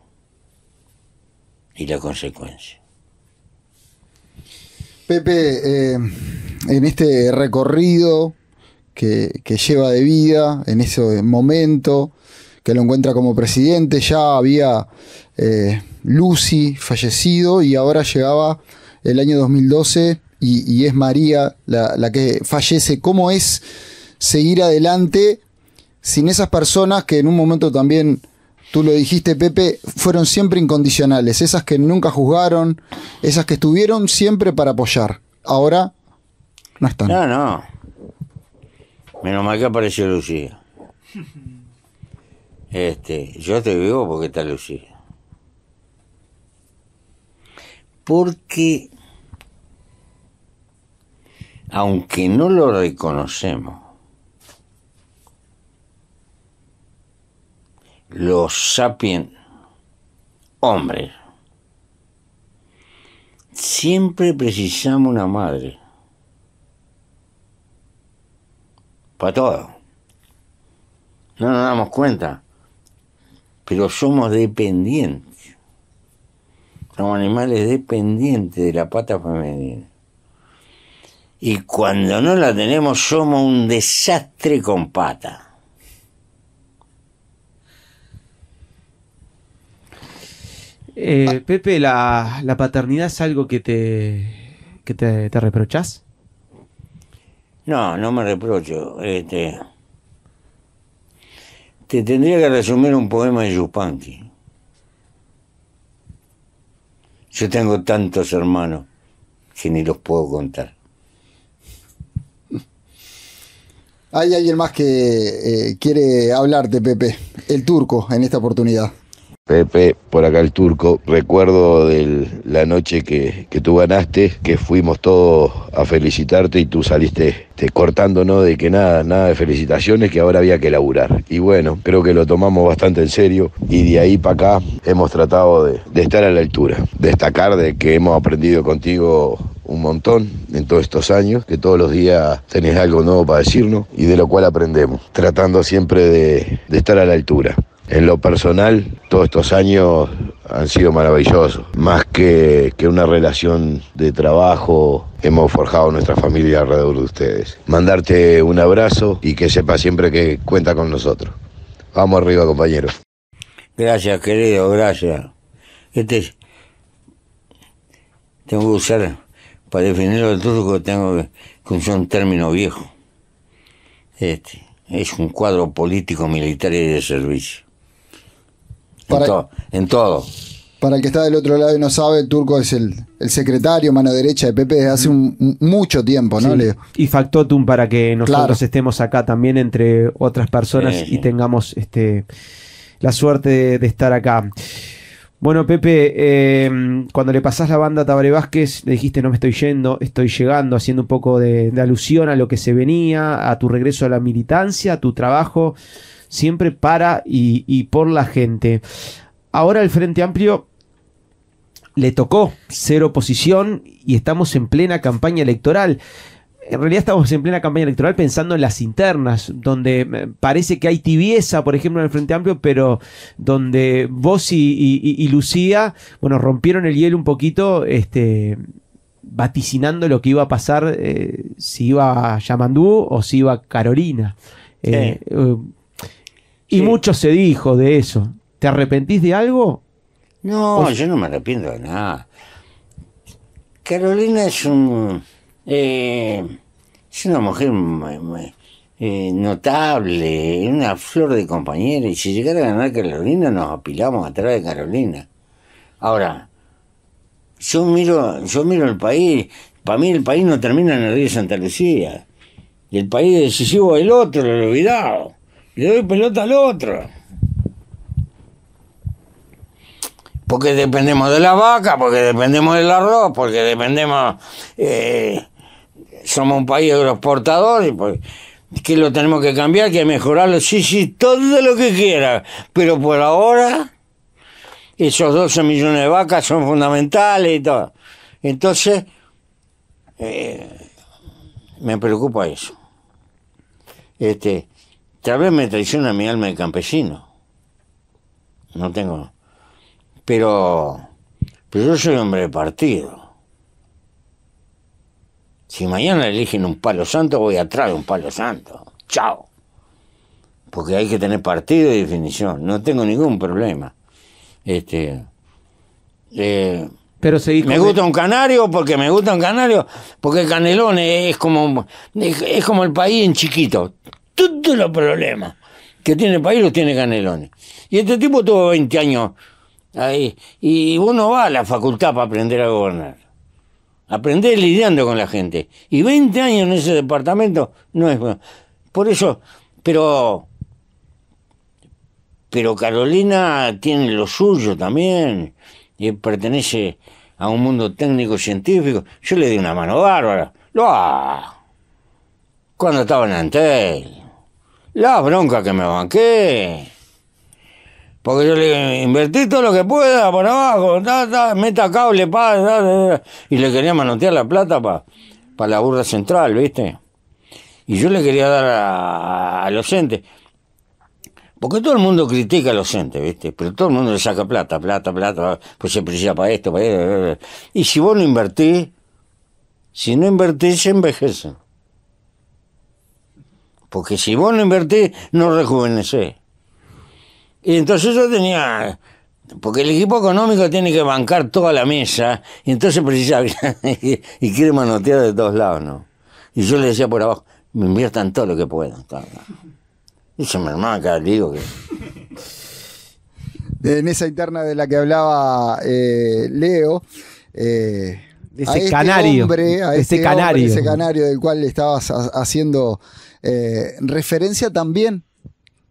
y la consecuencia. Pepe, eh, en este recorrido que, lleva de vida, en ese momento que lo encuentra como presidente, ya había eh, Lucy fallecido y ahora llegaba el año 2012 y, es María la, la, que fallece. ¿Cómo es seguir adelante sin esas personas que en un momento también tú lo dijiste, Pepe, fueron siempre incondicionales, esas que nunca juzgaron, esas que estuvieron siempre para apoyar. Ahora no están. No, no. Menos mal que apareció Lucía. Este, yo te vivo porque está Lucía. Porque, aunque no lo reconocemos, los sapiens hombres. Siempre precisamos una madre. Para todo. No nos damos cuenta. Pero somos dependientes. Somos animales dependientes de la pata femenina. Y cuando no la tenemos somos un desastre con pata. Eh, Pepe, la, paternidad es algo que te, que te, reprochas? No, no me reprocho. Este, te tendría que resumir un poema de Yupanqui. Yo tengo tantos hermanos que ni los puedo contar. Hay alguien más que eh, quiere hablarte, Pepe, el turco, en esta oportunidad. Pepe, por acá el turco. Recuerdo de la noche que, que, tú ganaste, que fuimos todos a felicitarte y tú saliste este, cortándonos de que nada, nada de felicitaciones, que ahora había que laburar. Y bueno, creo que lo tomamos bastante en serio y de ahí para acá hemos tratado de, estar a la altura. Destacar de que hemos aprendido contigo un montón en todos estos años, que todos los días tenés algo nuevo para decirnos y de lo cual aprendemos, tratando siempre de estar a la altura. En lo personal, todos estos años han sido maravillosos. Más que, una relación de trabajo, hemos forjado nuestra familia alrededor de ustedes. Mandarte un abrazo y que sepa siempre que cuenta con nosotros. Vamos arriba, compañeros. Gracias, querido, gracias. Este Tengo que usar, para definirlo, del turco, tengo que, que usar un término viejo. Este es un cuadro político, militar y de servicio para, en, todo. Para el que está del otro lado y no sabe, Turco es el, el secretario, mano derecha de Pepe desde hace un, mucho tiempo, ¿no? Sí. Y factotum para que nosotros estemos acá también entre otras personas y tengamos este, la suerte de, estar acá. Bueno, Pepe, eh, cuando le pasás la banda a Tabaré Vázquez, le dijiste no me estoy yendo, estoy llegando, haciendo un poco de alusión a lo que se venía, a tu regreso a la militancia, a tu trabajo siempre para y, por la gente. Ahora el Frente Amplio le tocó ser oposición y estamos en plena campaña electoral en realidad estamos en plena campaña electoral pensando en las internas, donde eh, parece que hay tibieza, por ejemplo, en el Frente Amplio, pero donde vos y, Lucía, bueno, rompieron el hielo un poquito, este, vaticinando lo que iba a pasar, eh, si iba Yamandú o si iba Carolina. Eh, y mucho se dijo de eso. ¿Te arrepentís de algo? No, yo no me arrepiento de nada. Carolina es un eh, es una mujer eh, notable, una flor de compañera. Y si llegara a ganar Carolina, nos apilamos atrás de Carolina. Ahora, yo miro, yo miro el país. Para mí el país no termina en el río Santa Lucía. Y el país decisivo el otro, lo olvidado. Le doy pelota al otro. Porque dependemos de la vaca, porque dependemos del arroz, porque dependemos... Eh, somos un país de y pues que lo tenemos que cambiar, que mejorarlo, sí, sí, todo lo que quiera, pero por ahora esos 12 millones de vacas son fundamentales y todo. Entonces, eh, me preocupa eso. Este, Tal vez me traiciona mi alma de campesino. No tengo. Pero. Pero yo soy hombre de partido. Si mañana eligen un palo santo, voy atrás de un palo santo. Chao. Porque hay que tener partido y definición. No tengo ningún problema. Este. Eh, me gusta un canario porque me gusta un canario, porque Canelones es como, es, como el país en chiquito todos los problemas que tiene el país los tiene Canelones. Y este tipo tuvo 20 años ahí. Y uno va a la facultad para aprender a gobernar. Aprender lidiando con la gente. Y 20 años en ese departamento no es bueno. Por eso, pero. Pero Carolina tiene lo suyo también. Y pertenece a un mundo técnico-científico. Yo le di una mano bárbara. ¡Lo! Cuando estaba en Antel la bronca que me banqué. Porque yo le invertí todo lo que pueda por abajo, meta cable, pa, y le quería manotear la plata para la burra central, ¿viste? Y yo le quería dar a, los entes. Porque todo el mundo critica a los entes, ¿viste? Pero todo el mundo le saca plata, plata, plata, pues se precisa para esto, para esto. Y si vos no invertís, si no invertís, se envejece porque si vos no invertís, no rejuvenecés. Y entonces yo tenía, porque el equipo económico tiene que bancar toda la mesa, y entonces precisa, y quiere manotear de todos lados, ¿no? Y yo le decía por abajo, me inviertan todo lo que puedan. Y se me acá, digo que... En esa interna de la que hablaba eh, Leo, eh, ese este canario, este canario. ese canario del cual estabas haciendo eh, referencia también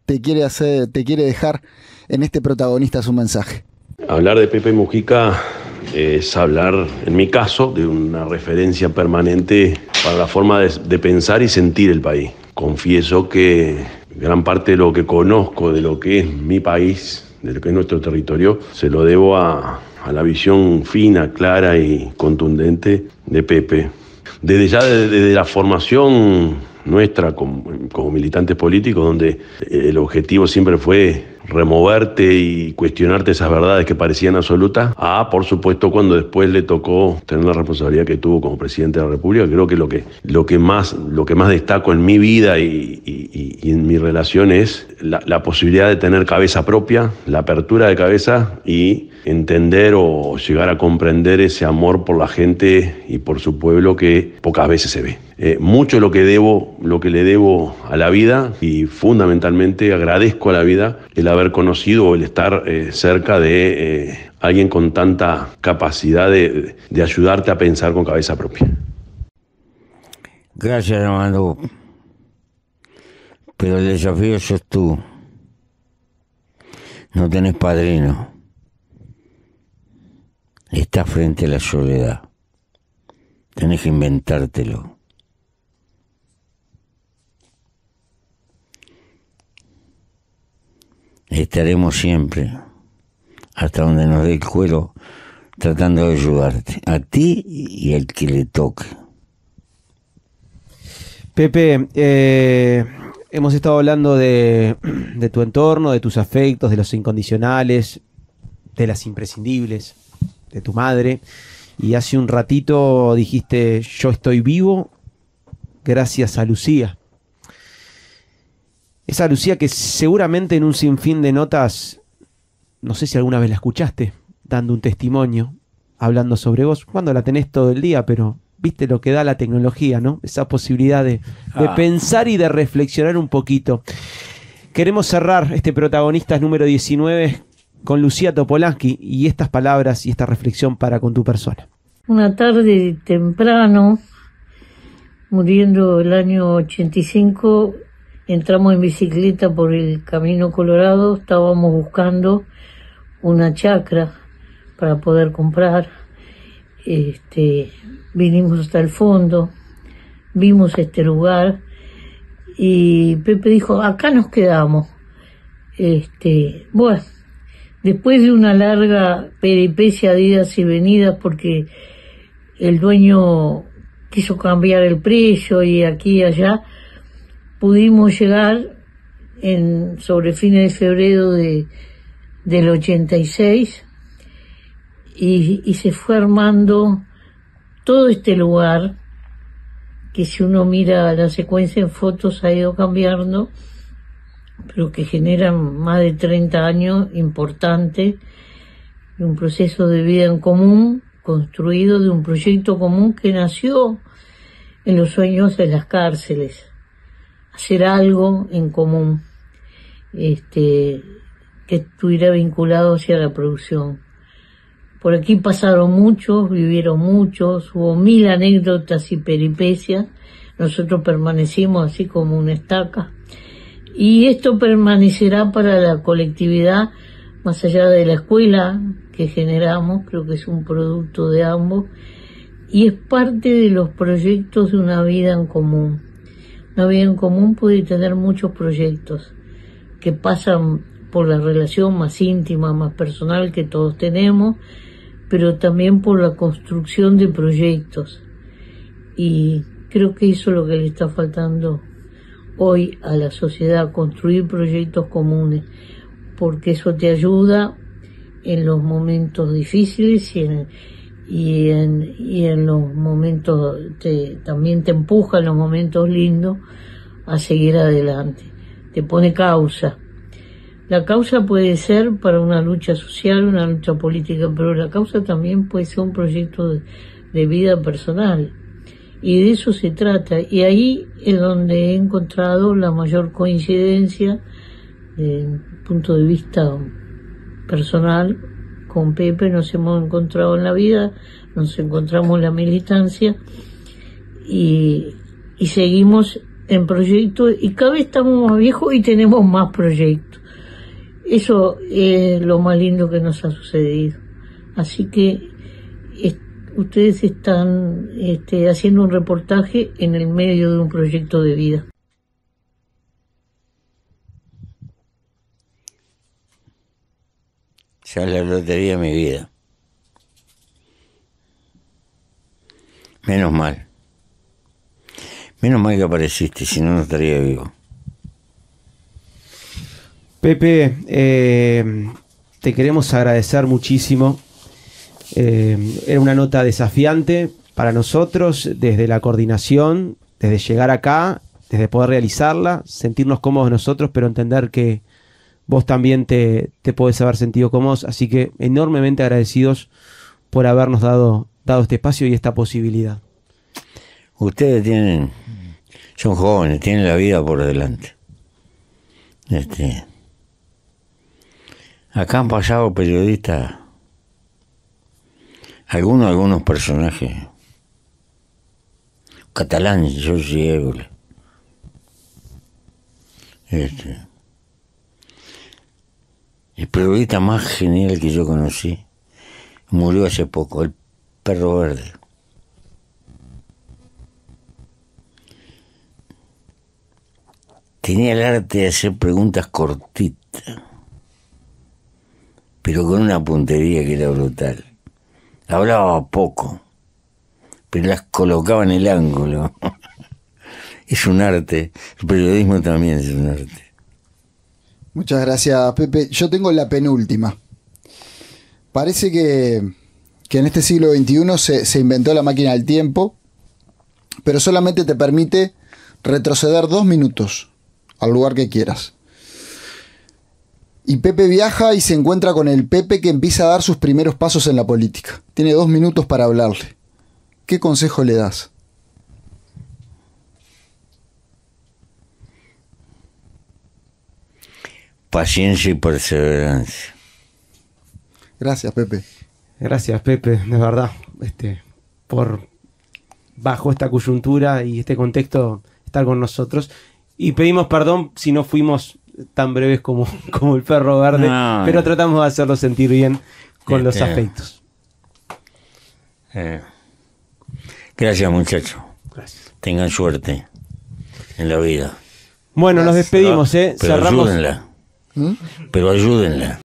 te quiere hacer, te quiere dejar en este protagonista su mensaje. Hablar de Pepe Mujica eh, es hablar, en mi caso, de una referencia permanente para la forma de, pensar y sentir el país. Confieso que gran parte de lo que conozco, de lo que es mi país, de lo que es nuestro territorio, se lo debo a, a la visión fina, clara y contundente de Pepe. Desde ya, desde la formación nuestra como, militantes políticos, donde el objetivo siempre fue removerte y cuestionarte esas verdades que parecían absolutas, Ah, por supuesto cuando después le tocó tener la responsabilidad que tuvo como presidente de la República, creo que lo que, lo que, más, lo que más destaco en mi vida y, y, y en mi relación es la, la posibilidad de tener cabeza propia, la apertura de cabeza y entender o llegar a comprender ese amor por la gente y por su pueblo que pocas veces se ve. Eh, mucho lo que debo, lo que le debo a la vida y fundamentalmente agradezco a la vida el haber conocido o el estar eh, cerca de eh, alguien con tanta capacidad de, ayudarte a pensar con cabeza propia. Gracias, hermano Pero el desafío sos tú. No tenés padrino. Estás frente a la soledad. Tenés que inventártelo. estaremos siempre, hasta donde nos dé el cuero, tratando de ayudarte, a ti y al que le toque. Pepe, eh, hemos estado hablando de tu entorno, de tus afectos, de los incondicionales, de las imprescindibles, de tu madre. Y hace un ratito dijiste, yo estoy vivo gracias a Lucía. Esa Lucía que seguramente en un sinfín de notas, no sé si alguna vez la escuchaste, dando un testimonio, hablando sobre vos, cuando la tenés todo el día, pero viste lo que da la tecnología, ¿no? Esa posibilidad de, ah. pensar y de reflexionar un poquito. Queremos cerrar este protagonista número 19 con Lucía Topolansky y estas palabras y esta reflexión para con tu persona. Una tarde temprano, muriendo el año 85, entramos en bicicleta por el Camino Colorado, estábamos buscando una chacra para poder comprar. Este, vinimos hasta el fondo, vimos este lugar y Pepe dijo, acá nos quedamos. Este, bueno, después de una larga peripecia de idas y venidas porque el dueño quiso cambiar el precio y aquí y allá, pudimos llegar en, sobre fines de febrero del 86 y, y se fue armando todo este lugar que si uno mira la secuencia en fotos ha ido cambiando, pero que generan más de 30 años importante, un proceso de vida en común, construido de un proyecto común que nació en los sueños de las cárceles hacer algo en común este, que estuviera vinculado hacia la producción. Por aquí pasaron muchos, vivieron muchos, hubo mil anécdotas y peripecias. Nosotros permanecimos así como una estaca. Y esto permanecerá para la colectividad, más allá de la escuela que generamos, creo que es un producto de ambos, y es parte de los proyectos de una vida en común. No vida en común puede tener muchos proyectos que pasan por la relación más íntima, más personal que todos tenemos, pero también por la construcción de proyectos. Y creo que eso es lo que le está faltando hoy a la sociedad, construir proyectos comunes, porque eso te ayuda en los momentos difíciles y en, y en, y en los momentos, te, también te empuja en los momentos lindos a seguir adelante, te pone causa. La causa puede ser para una lucha social, una lucha política, pero la causa también puede ser un proyecto de, vida personal. Y de eso se trata. Y ahí es donde he encontrado la mayor coincidencia desde punto de vista personal con Pepe nos hemos encontrado en la vida, nos encontramos en la militancia y, seguimos en proyectos y cada vez estamos más viejos y tenemos más proyectos. Eso es lo más lindo que nos ha sucedido. Así que ustedes están este, haciendo un reportaje en el medio de un proyecto de vida. Yo la lotería de mi vida. Menos mal. Menos mal que apareciste, si no, no estaría vivo. Pepe, eh, te queremos agradecer muchísimo. Eh, era una nota desafiante para nosotros, desde la coordinación, desde llegar acá, desde poder realizarla, sentirnos cómodos nosotros, pero entender que vos también te, te podés haber sentido vos, Así que enormemente agradecidos por habernos dado, dado este espacio y esta posibilidad. Ustedes tienen, son jóvenes, tienen la vida por delante. Este, acá han pasado periodistas, algunos, algunos personajes. Catalán, yo soy Este el periodista más genial que yo conocí, murió hace poco, el perro verde. Tenía el arte de hacer preguntas cortitas, pero con una puntería que era brutal. Hablaba poco, pero las colocaba en el ángulo. es un arte, el periodismo también es un arte. Muchas gracias, Pepe. Yo tengo la penúltima. Parece que, en este siglo XXI se inventó la máquina del tiempo, pero solamente te permite retroceder dos minutos al lugar que quieras. Y Pepe viaja y se encuentra con el Pepe que empieza a dar sus primeros pasos en la política. Tiene dos minutos para hablarle. ¿Qué consejo le das? paciencia y perseverancia. Gracias, Pepe. Gracias, Pepe, de verdad, este, por bajo esta coyuntura y este contexto estar con nosotros. Y pedimos perdón si no fuimos tan breves como, como el perro verde, pero tratamos de hacerlo sentir bien con los este, aspectos. Eh, gracias, muchachos. Tengan suerte en la vida. Bueno, nos despedimos, ¿eh? Cerramos. Pero ayúdenla.